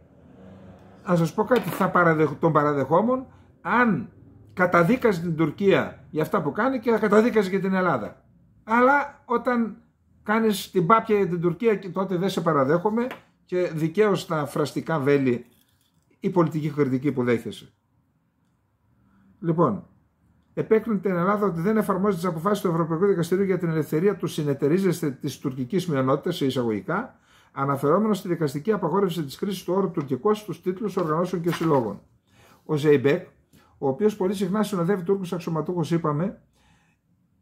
να σας πω κάτι, θα παραδεχ, τον παραδεχόμουν αν καταδίκαζε την Τουρκία για αυτά που κάνει και θα καταδίκαζε και την Ελλάδα. Αλλά όταν κάνεις την πάπια για την Τουρκία και τότε δεν σε παραδέχομαι και δικαίως τα φραστικά βέλη η πολιτική κριτική που δέχεσαι. Λοιπόν, επέκρινε την Ελλάδα ότι δεν εφαρμόζει τις αποφάσεις του Ευρωπαϊκού Δικαστηρίου για την ελευθερία του συνεταιρίζεσθε της τουρκικής μειονότητας σε εισαγωγικά, αναφερόμενος στη δικαστική απαγόρευση της κρίση του όρου τουρκικός στους τίτλους οργανώσεων και συλλόγων. Ο Ζεϊμπέκ, ο οποίος πολύ συχνά συνοδεύει Τούρκους αξιωματούχους, είπαμε,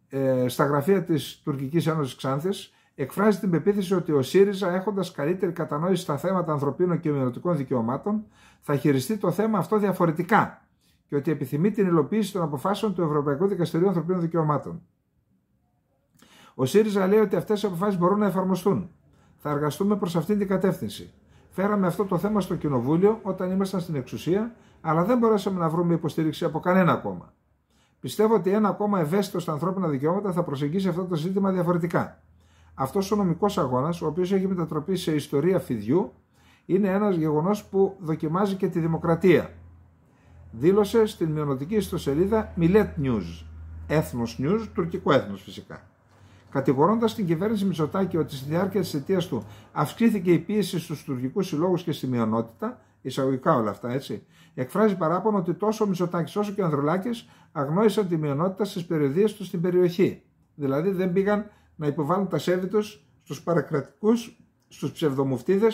ε, στα γραφεία της Τουρκικής Ένωσης Ξάνθε, εκφράζει την πεποίθηση ότι ο ΣΥΡΙΖΑ, έχοντας καλύτερη κατανόηση στα θέματα ανθρωπίνων και μειωτικών δικαιωμάτων, θα χειριστεί το θέμα αυτό διαφορετικά και ότι επιθυμεί την υλοποίηση των αποφάσεων του Ευρωπαϊκού Δικαστηρίου Ανθρωπίνων Δικαιωμάτων. Ο ΣΥΡΙΖΑ λέει ότι αυτές οι αποφάσεις μπορούν να εφαρμοστούν. Θα εργαστούμε προς αυτήν την κατεύθυνση. Φέραμε αυτό το θέμα στο Κοινοβούλιο όταν ήμασταν στην εξουσία, αλλά δεν μπορέσαμε να βρούμε υποστήριξη από κανένα κόμμα. Πιστεύω ότι ένα κόμμα ευαίσθητο στα ανθρώπινα δικαιώματα θα προσεγγίσει αυτό το ζήτημα διαφορετικά. Αυτός ο νομικός αγώνας, ο οποίος έχει μετατροπεί σε ιστορία φιδιού, είναι ένας γεγονός που δοκιμάζει και τη δημοκρατία δήλωσε στην μειονοτική ιστοσελίδα Millet News, έθνος news, τουρκικό έθνος φυσικά. Κατηγορώντας την κυβέρνηση Μητσοτάκη ότι στη διάρκεια της αιτία του αυξήθηκε η πίεση στους τουρκικούς συλλόγους και στη μειονότητα, εισαγωγικά όλα αυτά έτσι, εκφράζει παράπονο ότι τόσο ο Μητσοτάκης όσο και ο Ανδρουλάκης αγνώρισαν τη μειονότητα στις περιοδίες τους στην περιοχή. Δηλαδή δεν πήγαν να υποβάλουν τα σέβη τους στους παρακρατικούς, στους ψευδομουφτίδες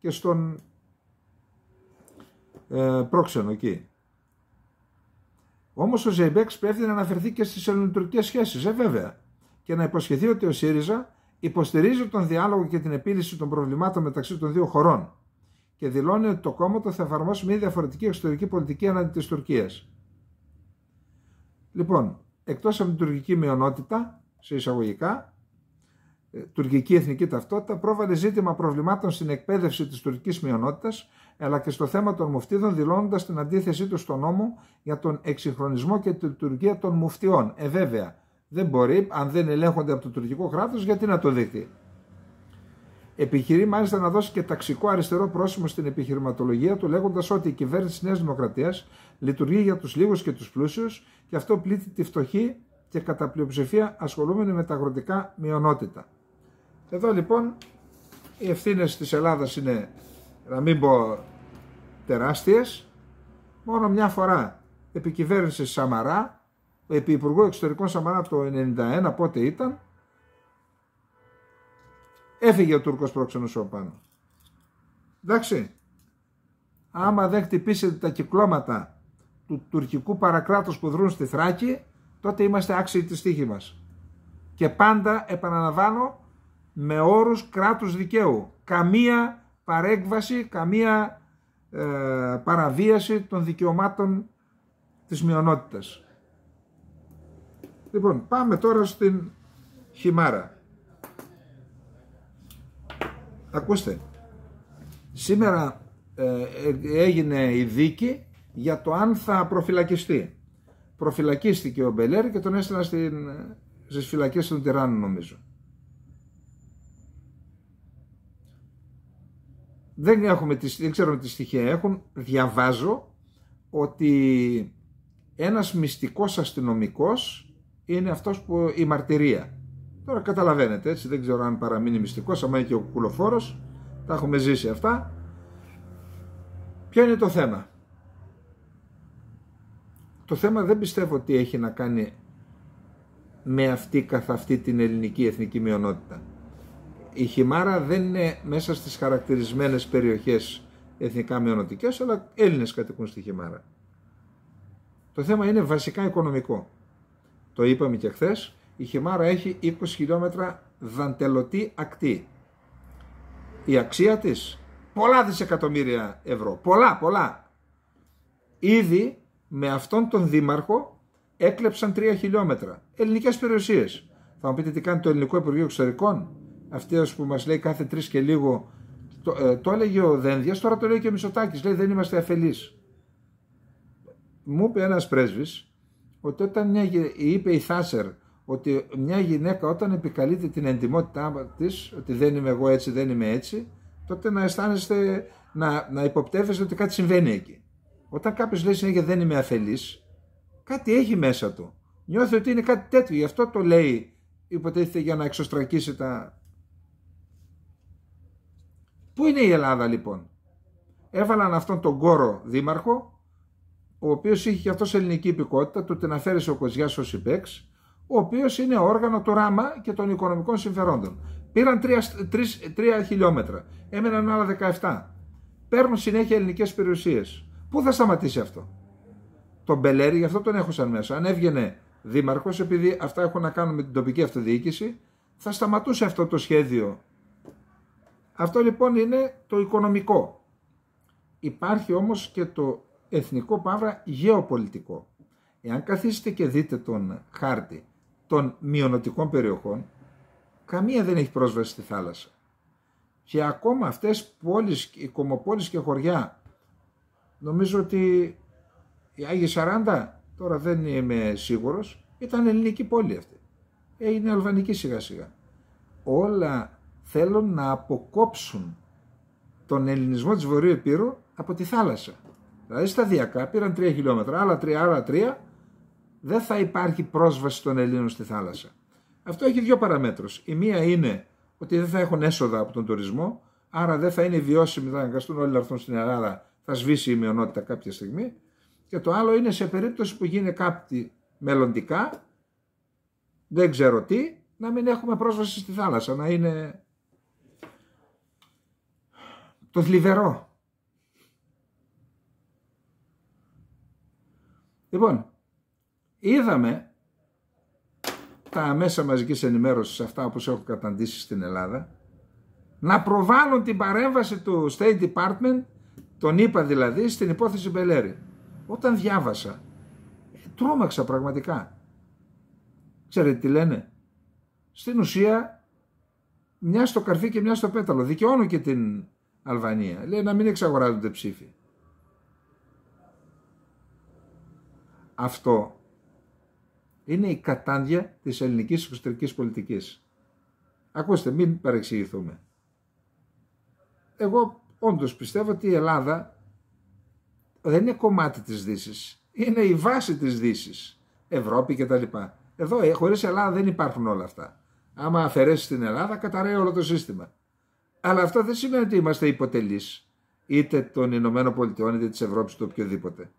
και στον ε, πρόξενο εκεί. Όμως ο Ζεϊμπέξ πρέπει να αναφερθεί και στις ελληνοτουρκικές σχέσεις, ε βέβαια, και να υποσχεθεί ότι ο ΣΥΡΙΖΑ υποστηρίζει τον διάλογο και την επίλυση των προβλημάτων μεταξύ των δύο χωρών και δηλώνει ότι το κόμμα του θα εφαρμόσει μια διαφορετική εξωτερική πολιτική έναντι της Τουρκίας. Λοιπόν, εκτός από την τουρκική μειονότητα, σε εισαγωγικά, ε, τουρκική εθνική ταυτότητα, πρόβαλε ζήτημα προβλημάτων στην εκπαίδευση της τουρκικής μειονότητας αλλά και στο θέμα των μουφτίδων δηλώνοντας την αντίθεσή τους στον νόμο για τον εξυγχρονισμό και τη λειτουργία των μουφτιών. Ε, βέβαια, δεν μπορεί, αν δεν ελέγχονται από το τουρκικό κράτος, γιατί να το δείχνει. Επιχειρεί μάλιστα να δώσει και ταξικό αριστερό πρόσημο στην επιχειρηματολογία του, λέγοντας ότι η κυβέρνηση της Νέας Δημοκρατίας λειτουργεί για τους λίγους και τους πλούσιους και αυτό πλήττει τη φτωχή και κατά πλειοψηφία ασχολούμενη με τα αγροτικά μειονότητα. Εδώ λοιπόν οι ευθύνες της Ελλάδας είναι να μην πω τεράστιες, μόνο μια φορά επί κυβέρνηση Σαμαρά, επί Υπουργού Εξωτερικών Σαμαρά το 1991 πότε ήταν, έφυγε ο Τούρκος πρόξενος ο πάνω. Εντάξει, άμα δεν χτυπήσετε τα κυκλώματα του τουρκικού παρακράτους που δρούν στη Θράκη, τότε είμαστε άξιοι της τύχη μας. Και πάντα επαναλαμβάνω με όρους κράτους δικαίου. Καμία παρέκβαση, καμία ε, παραβίαση των δικαιωμάτων της μειονότητας. Λοιπόν, πάμε τώρα στην χιμάρα. Ακούστε, σήμερα ε, ε, έγινε η δίκη για το αν θα προφυλακιστεί. Προφυλακίστηκε ο Μπελέρ και τον έστειλαν στις φυλακές των Τυράννων νομίζω. δεν, έχουμε τις, δεν ξέρουμε τι στοιχεία έχουν. Διαβάζω ότι ένας μυστικός αστυνομικός είναι αυτός που η μαρτυρία. Τώρα καταλαβαίνετε έτσι, δεν ξέρω αν παραμείνει μυστικός, αλλά είναι και ο κουλοφόρος, τα έχουμε ζήσει αυτά. Ποιο είναι το θέμα. Το θέμα δεν πιστεύω ότι έχει να κάνει με αυτή καθ' αυτή την ελληνική εθνική μειονότητα η χυμάρα δεν είναι μέσα στις χαρακτηρισμένες περιοχές εθνικά μειονοτικές, αλλά Έλληνες κατοικούν στη χυμάρα. Το θέμα είναι βασικά οικονομικό. Το είπαμε και χθες, η χυμάρα έχει 20 χιλιόμετρα δαντελωτή ακτή. Η αξία της πολλά δισεκατομμύρια ευρώ. Πολλά, πολλά. Ήδη με αυτόν τον δήμαρχο έκλεψαν 3 χιλιόμετρα. Ελληνικές περιουσίες. Θα μου πείτε τι κάνει το Ελληνικό Υπουργείο Εξωτερικών αυτή που μας λέει κάθε τρεις και λίγο, το, ε, έλεγε ο Δένδιας, τώρα το λέει και ο Μισωτάκη. λέει δεν είμαστε αφελείς. Μου είπε ένας πρέσβης ότι όταν μια, είπε η Θάσερ ότι μια γυναίκα όταν επικαλείται την εντιμότητά της, ότι δεν είμαι εγώ έτσι, δεν είμαι έτσι, τότε να αισθάνεστε, να, να υποπτεύεστε ότι κάτι συμβαίνει εκεί. Όταν κάποιος λέει συνέχεια δεν είμαι αφελής, κάτι έχει μέσα του. Νιώθει ότι είναι κάτι τέτοιο, γι' αυτό το λέει υποτίθεται για να εξωστρακίσει τα, Πού είναι η Ελλάδα λοιπόν. Έβαλαν αυτόν τον κόρο δήμαρχο, ο οποίος είχε και αυτός ελληνική υπηκότητα, του την αφαίρεσε ο Κοζιάς ο Σιμπέξ, ο οποίος είναι όργανο του ράμα και των οικονομικών συμφερόντων. Πήραν τρία χιλιόμετρα, έμεναν άλλα 17. Παίρνουν συνέχεια ελληνικές περιουσίες. Πού θα σταματήσει αυτό. Τον Μπελέρη, γι' αυτό τον έχω σαν μέσα. Αν έβγαινε δήμαρχος, επειδή αυτά έχουν να κάνουν με την τοπική αυτοδιοίκηση, θα σταματούσε αυτό το σχέδιο αυτό λοιπόν είναι το οικονομικό. Υπάρχει όμως και το εθνικό παύρα γεωπολιτικό. Εάν καθίσετε και δείτε τον χάρτη των μειονοτικών περιοχών, καμία δεν έχει πρόσβαση στη θάλασσα. Και ακόμα αυτές πόλεις, οι κομοπόλεις και χωριά, νομίζω ότι η Άγια Σαράντα, τώρα δεν είμαι σίγουρος, ήταν ελληνική πόλη αυτή. Έγινε αλβανική σιγά σιγά. Όλα θέλουν να αποκόψουν τον ελληνισμό της Βορείου Επίρου από τη θάλασσα. Δηλαδή σταδιακά πήραν τρία χιλιόμετρα, άλλα τρία, άλλα τρία, δεν θα υπάρχει πρόσβαση των Ελλήνων στη θάλασσα. Αυτό έχει δύο παραμέτρους. Η μία είναι ότι δεν θα έχουν έσοδα από τον τουρισμό, άρα δεν θα είναι βιώσιμοι, θα αναγκαστούν όλοι να έρθουν στην Ελλάδα, θα σβήσει η μειονότητα κάποια στιγμή. Και το άλλο είναι σε περίπτωση που γίνει κάτι μελλοντικά, δεν ξέρω τι, να μην έχουμε πρόσβαση στη θάλασσα, να είναι το θλιβερό. Λοιπόν, είδαμε τα μέσα μαζικής ενημέρωσης αυτά όπως έχω καταντήσει στην Ελλάδα να προβάλλουν την παρέμβαση του State Department, τον είπα δηλαδή, στην υπόθεση Μπελέρη. Όταν διάβασα, ε, τρόμαξα πραγματικά. Ξέρετε τι λένε. Στην ουσία, μια στο καρφί και μια στο πέταλο. Δικαιώνω και την Αλβανία. Λέει να μην εξαγοράζονται ψήφοι. Αυτό είναι η κατάντια της ελληνικής εξωτερικής πολιτικής. Ακούστε, μην παρεξηγηθούμε. Εγώ όντως πιστεύω ότι η Ελλάδα δεν είναι κομμάτι της δύσης. Είναι η βάση της δύσης. Ευρώπη κτλ. Εδώ ε, χωρίς Ελλάδα δεν υπάρχουν όλα αυτά. Άμα αφαιρέσεις την Ελλάδα καταραίει όλο το σύστημα. Αλλά αυτό δεν σημαίνει ότι είμαστε υποτελείς είτε των Ηνωμένων Πολιτειών είτε της Ευρώπης του οποιοδήποτε.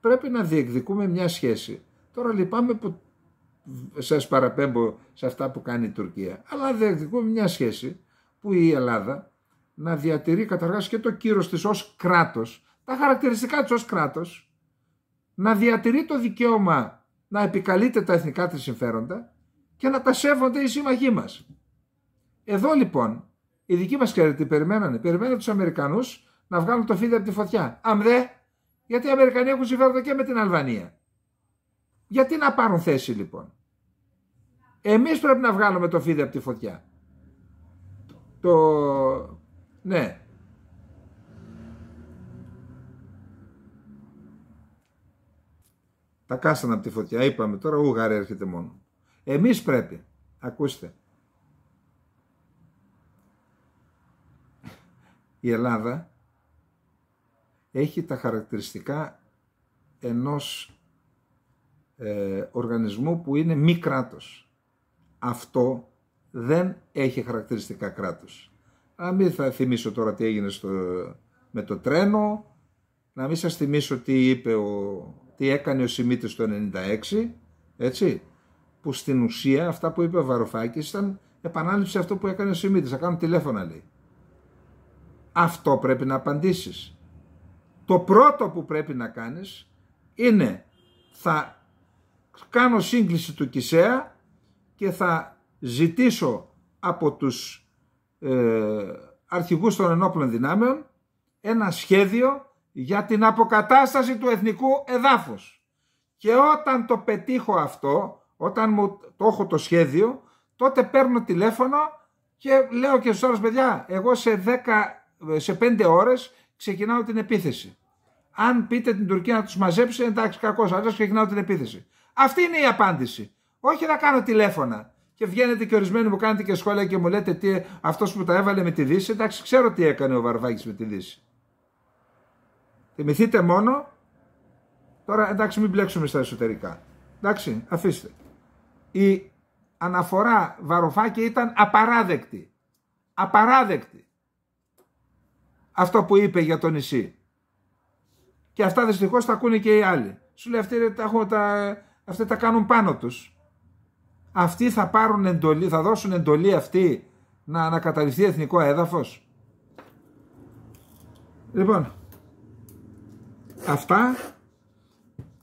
Πρέπει να διεκδικούμε μια σχέση. Τώρα λυπάμαι που σας παραπέμπω σε αυτά που κάνει η Τουρκία. Αλλά διεκδικούμε μια σχέση που η Ελλάδα να διατηρεί καταρχάς και το κύρος της ως κράτος, τα χαρακτηριστικά της ως κράτος, να διατηρεί το δικαίωμα να επικαλείται τα εθνικά της συμφέροντα και να τα σέβονται οι σύμμαχοί μας. Εδώ λοιπόν οι δικοί μας ξέρετε τι περιμένανε. Περιμένανε τους Αμερικανούς να βγάλουν το φίδι από τη φωτιά. Αν δε, γιατί οι Αμερικανοί έχουν συμφέροντα και με την Αλβανία. Γιατί να πάρουν θέση λοιπόν. Εμείς πρέπει να βγάλουμε το φίδι από τη φωτιά. Το... Ναι. Τα κάστανα από τη φωτιά, είπαμε τώρα, ούγαρε έρχεται μόνο. Εμείς πρέπει, ακούστε, η Ελλάδα έχει τα χαρακτηριστικά ενός ε, οργανισμού που είναι μη κράτος. Αυτό δεν έχει χαρακτηριστικά κράτους. Να μην θα θυμίσω τώρα τι έγινε με το τρένο, να μην σας θυμίσω τι, είπε ο, τι έκανε ο Σιμίτης το 96, έτσι, που στην ουσία αυτά που είπε ο Βαροφάκης ήταν επανάληψη αυτό που έκανε ο Σιμίτης, θα κάνουν τηλέφωνα λέει. Αυτό πρέπει να απαντήσεις. Το πρώτο που πρέπει να κάνεις είναι θα κάνω σύγκληση του Κισέα και θα ζητήσω από τους ε, αρχηγούς των ενόπλων δυνάμεων ένα σχέδιο για την αποκατάσταση του εθνικού εδάφους. Και όταν το πετύχω αυτό, όταν μου το έχω το σχέδιο, τότε παίρνω τηλέφωνο και λέω και στους άλλους παιδιά, εγώ σε δέκα ε, σε πέντε ώρες ξεκινάω την επίθεση. Αν πείτε την Τουρκία να τους μαζέψει, εντάξει κακός αλλά ξεκινάω την επίθεση. Αυτή είναι η απάντηση. Όχι να κάνω τηλέφωνα. Και βγαίνετε και ορισμένοι μου κάνετε και σχόλια και μου λέτε τι, αυτός που τα έβαλε με τη Δύση, εντάξει ξέρω τι έκανε ο Βαρβάκης με τη Δύση. Θυμηθείτε μόνο, τώρα εντάξει μην μπλέξουμε στα εσωτερικά. Εντάξει, αφήστε. Η αναφορά Βαροφάκη ήταν απαράδεκτη. Απαράδεκτη αυτό που είπε για το νησί. Και αυτά δυστυχώς τα ακούνε και οι άλλοι. Σου λέει αυτοί τα, τα, τα κάνουν πάνω τους. Αυτοί θα πάρουν εντολή, θα δώσουν εντολή αυτοί να ανακαταληφθεί εθνικό έδαφος. Λοιπόν, αυτά,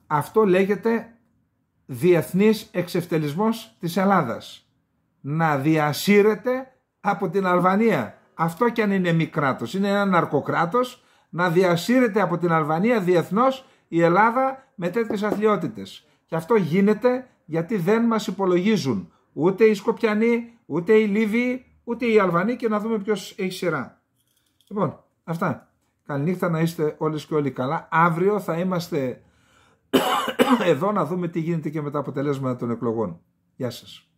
αυτό λέγεται διεθνής εξευτελισμός της Ελλάδας. Να διασύρεται από την Αλβανία αυτό κι αν είναι μη κράτος. Είναι ένα ναρκοκράτος να διασύρεται από την Αλβανία διεθνώς η Ελλάδα με τέτοιες αθλειότητες. Και αυτό γίνεται γιατί δεν μας υπολογίζουν ούτε οι Σκοπιανοί, ούτε οι Λίβοι, ούτε οι Αλβανοί και να δούμε ποιος έχει σειρά. Λοιπόν, αυτά. Καληνύχτα να είστε όλες και όλοι καλά. Αύριο θα είμαστε [coughs] εδώ να δούμε τι γίνεται και με τα αποτελέσματα των εκλογών. Γεια σας.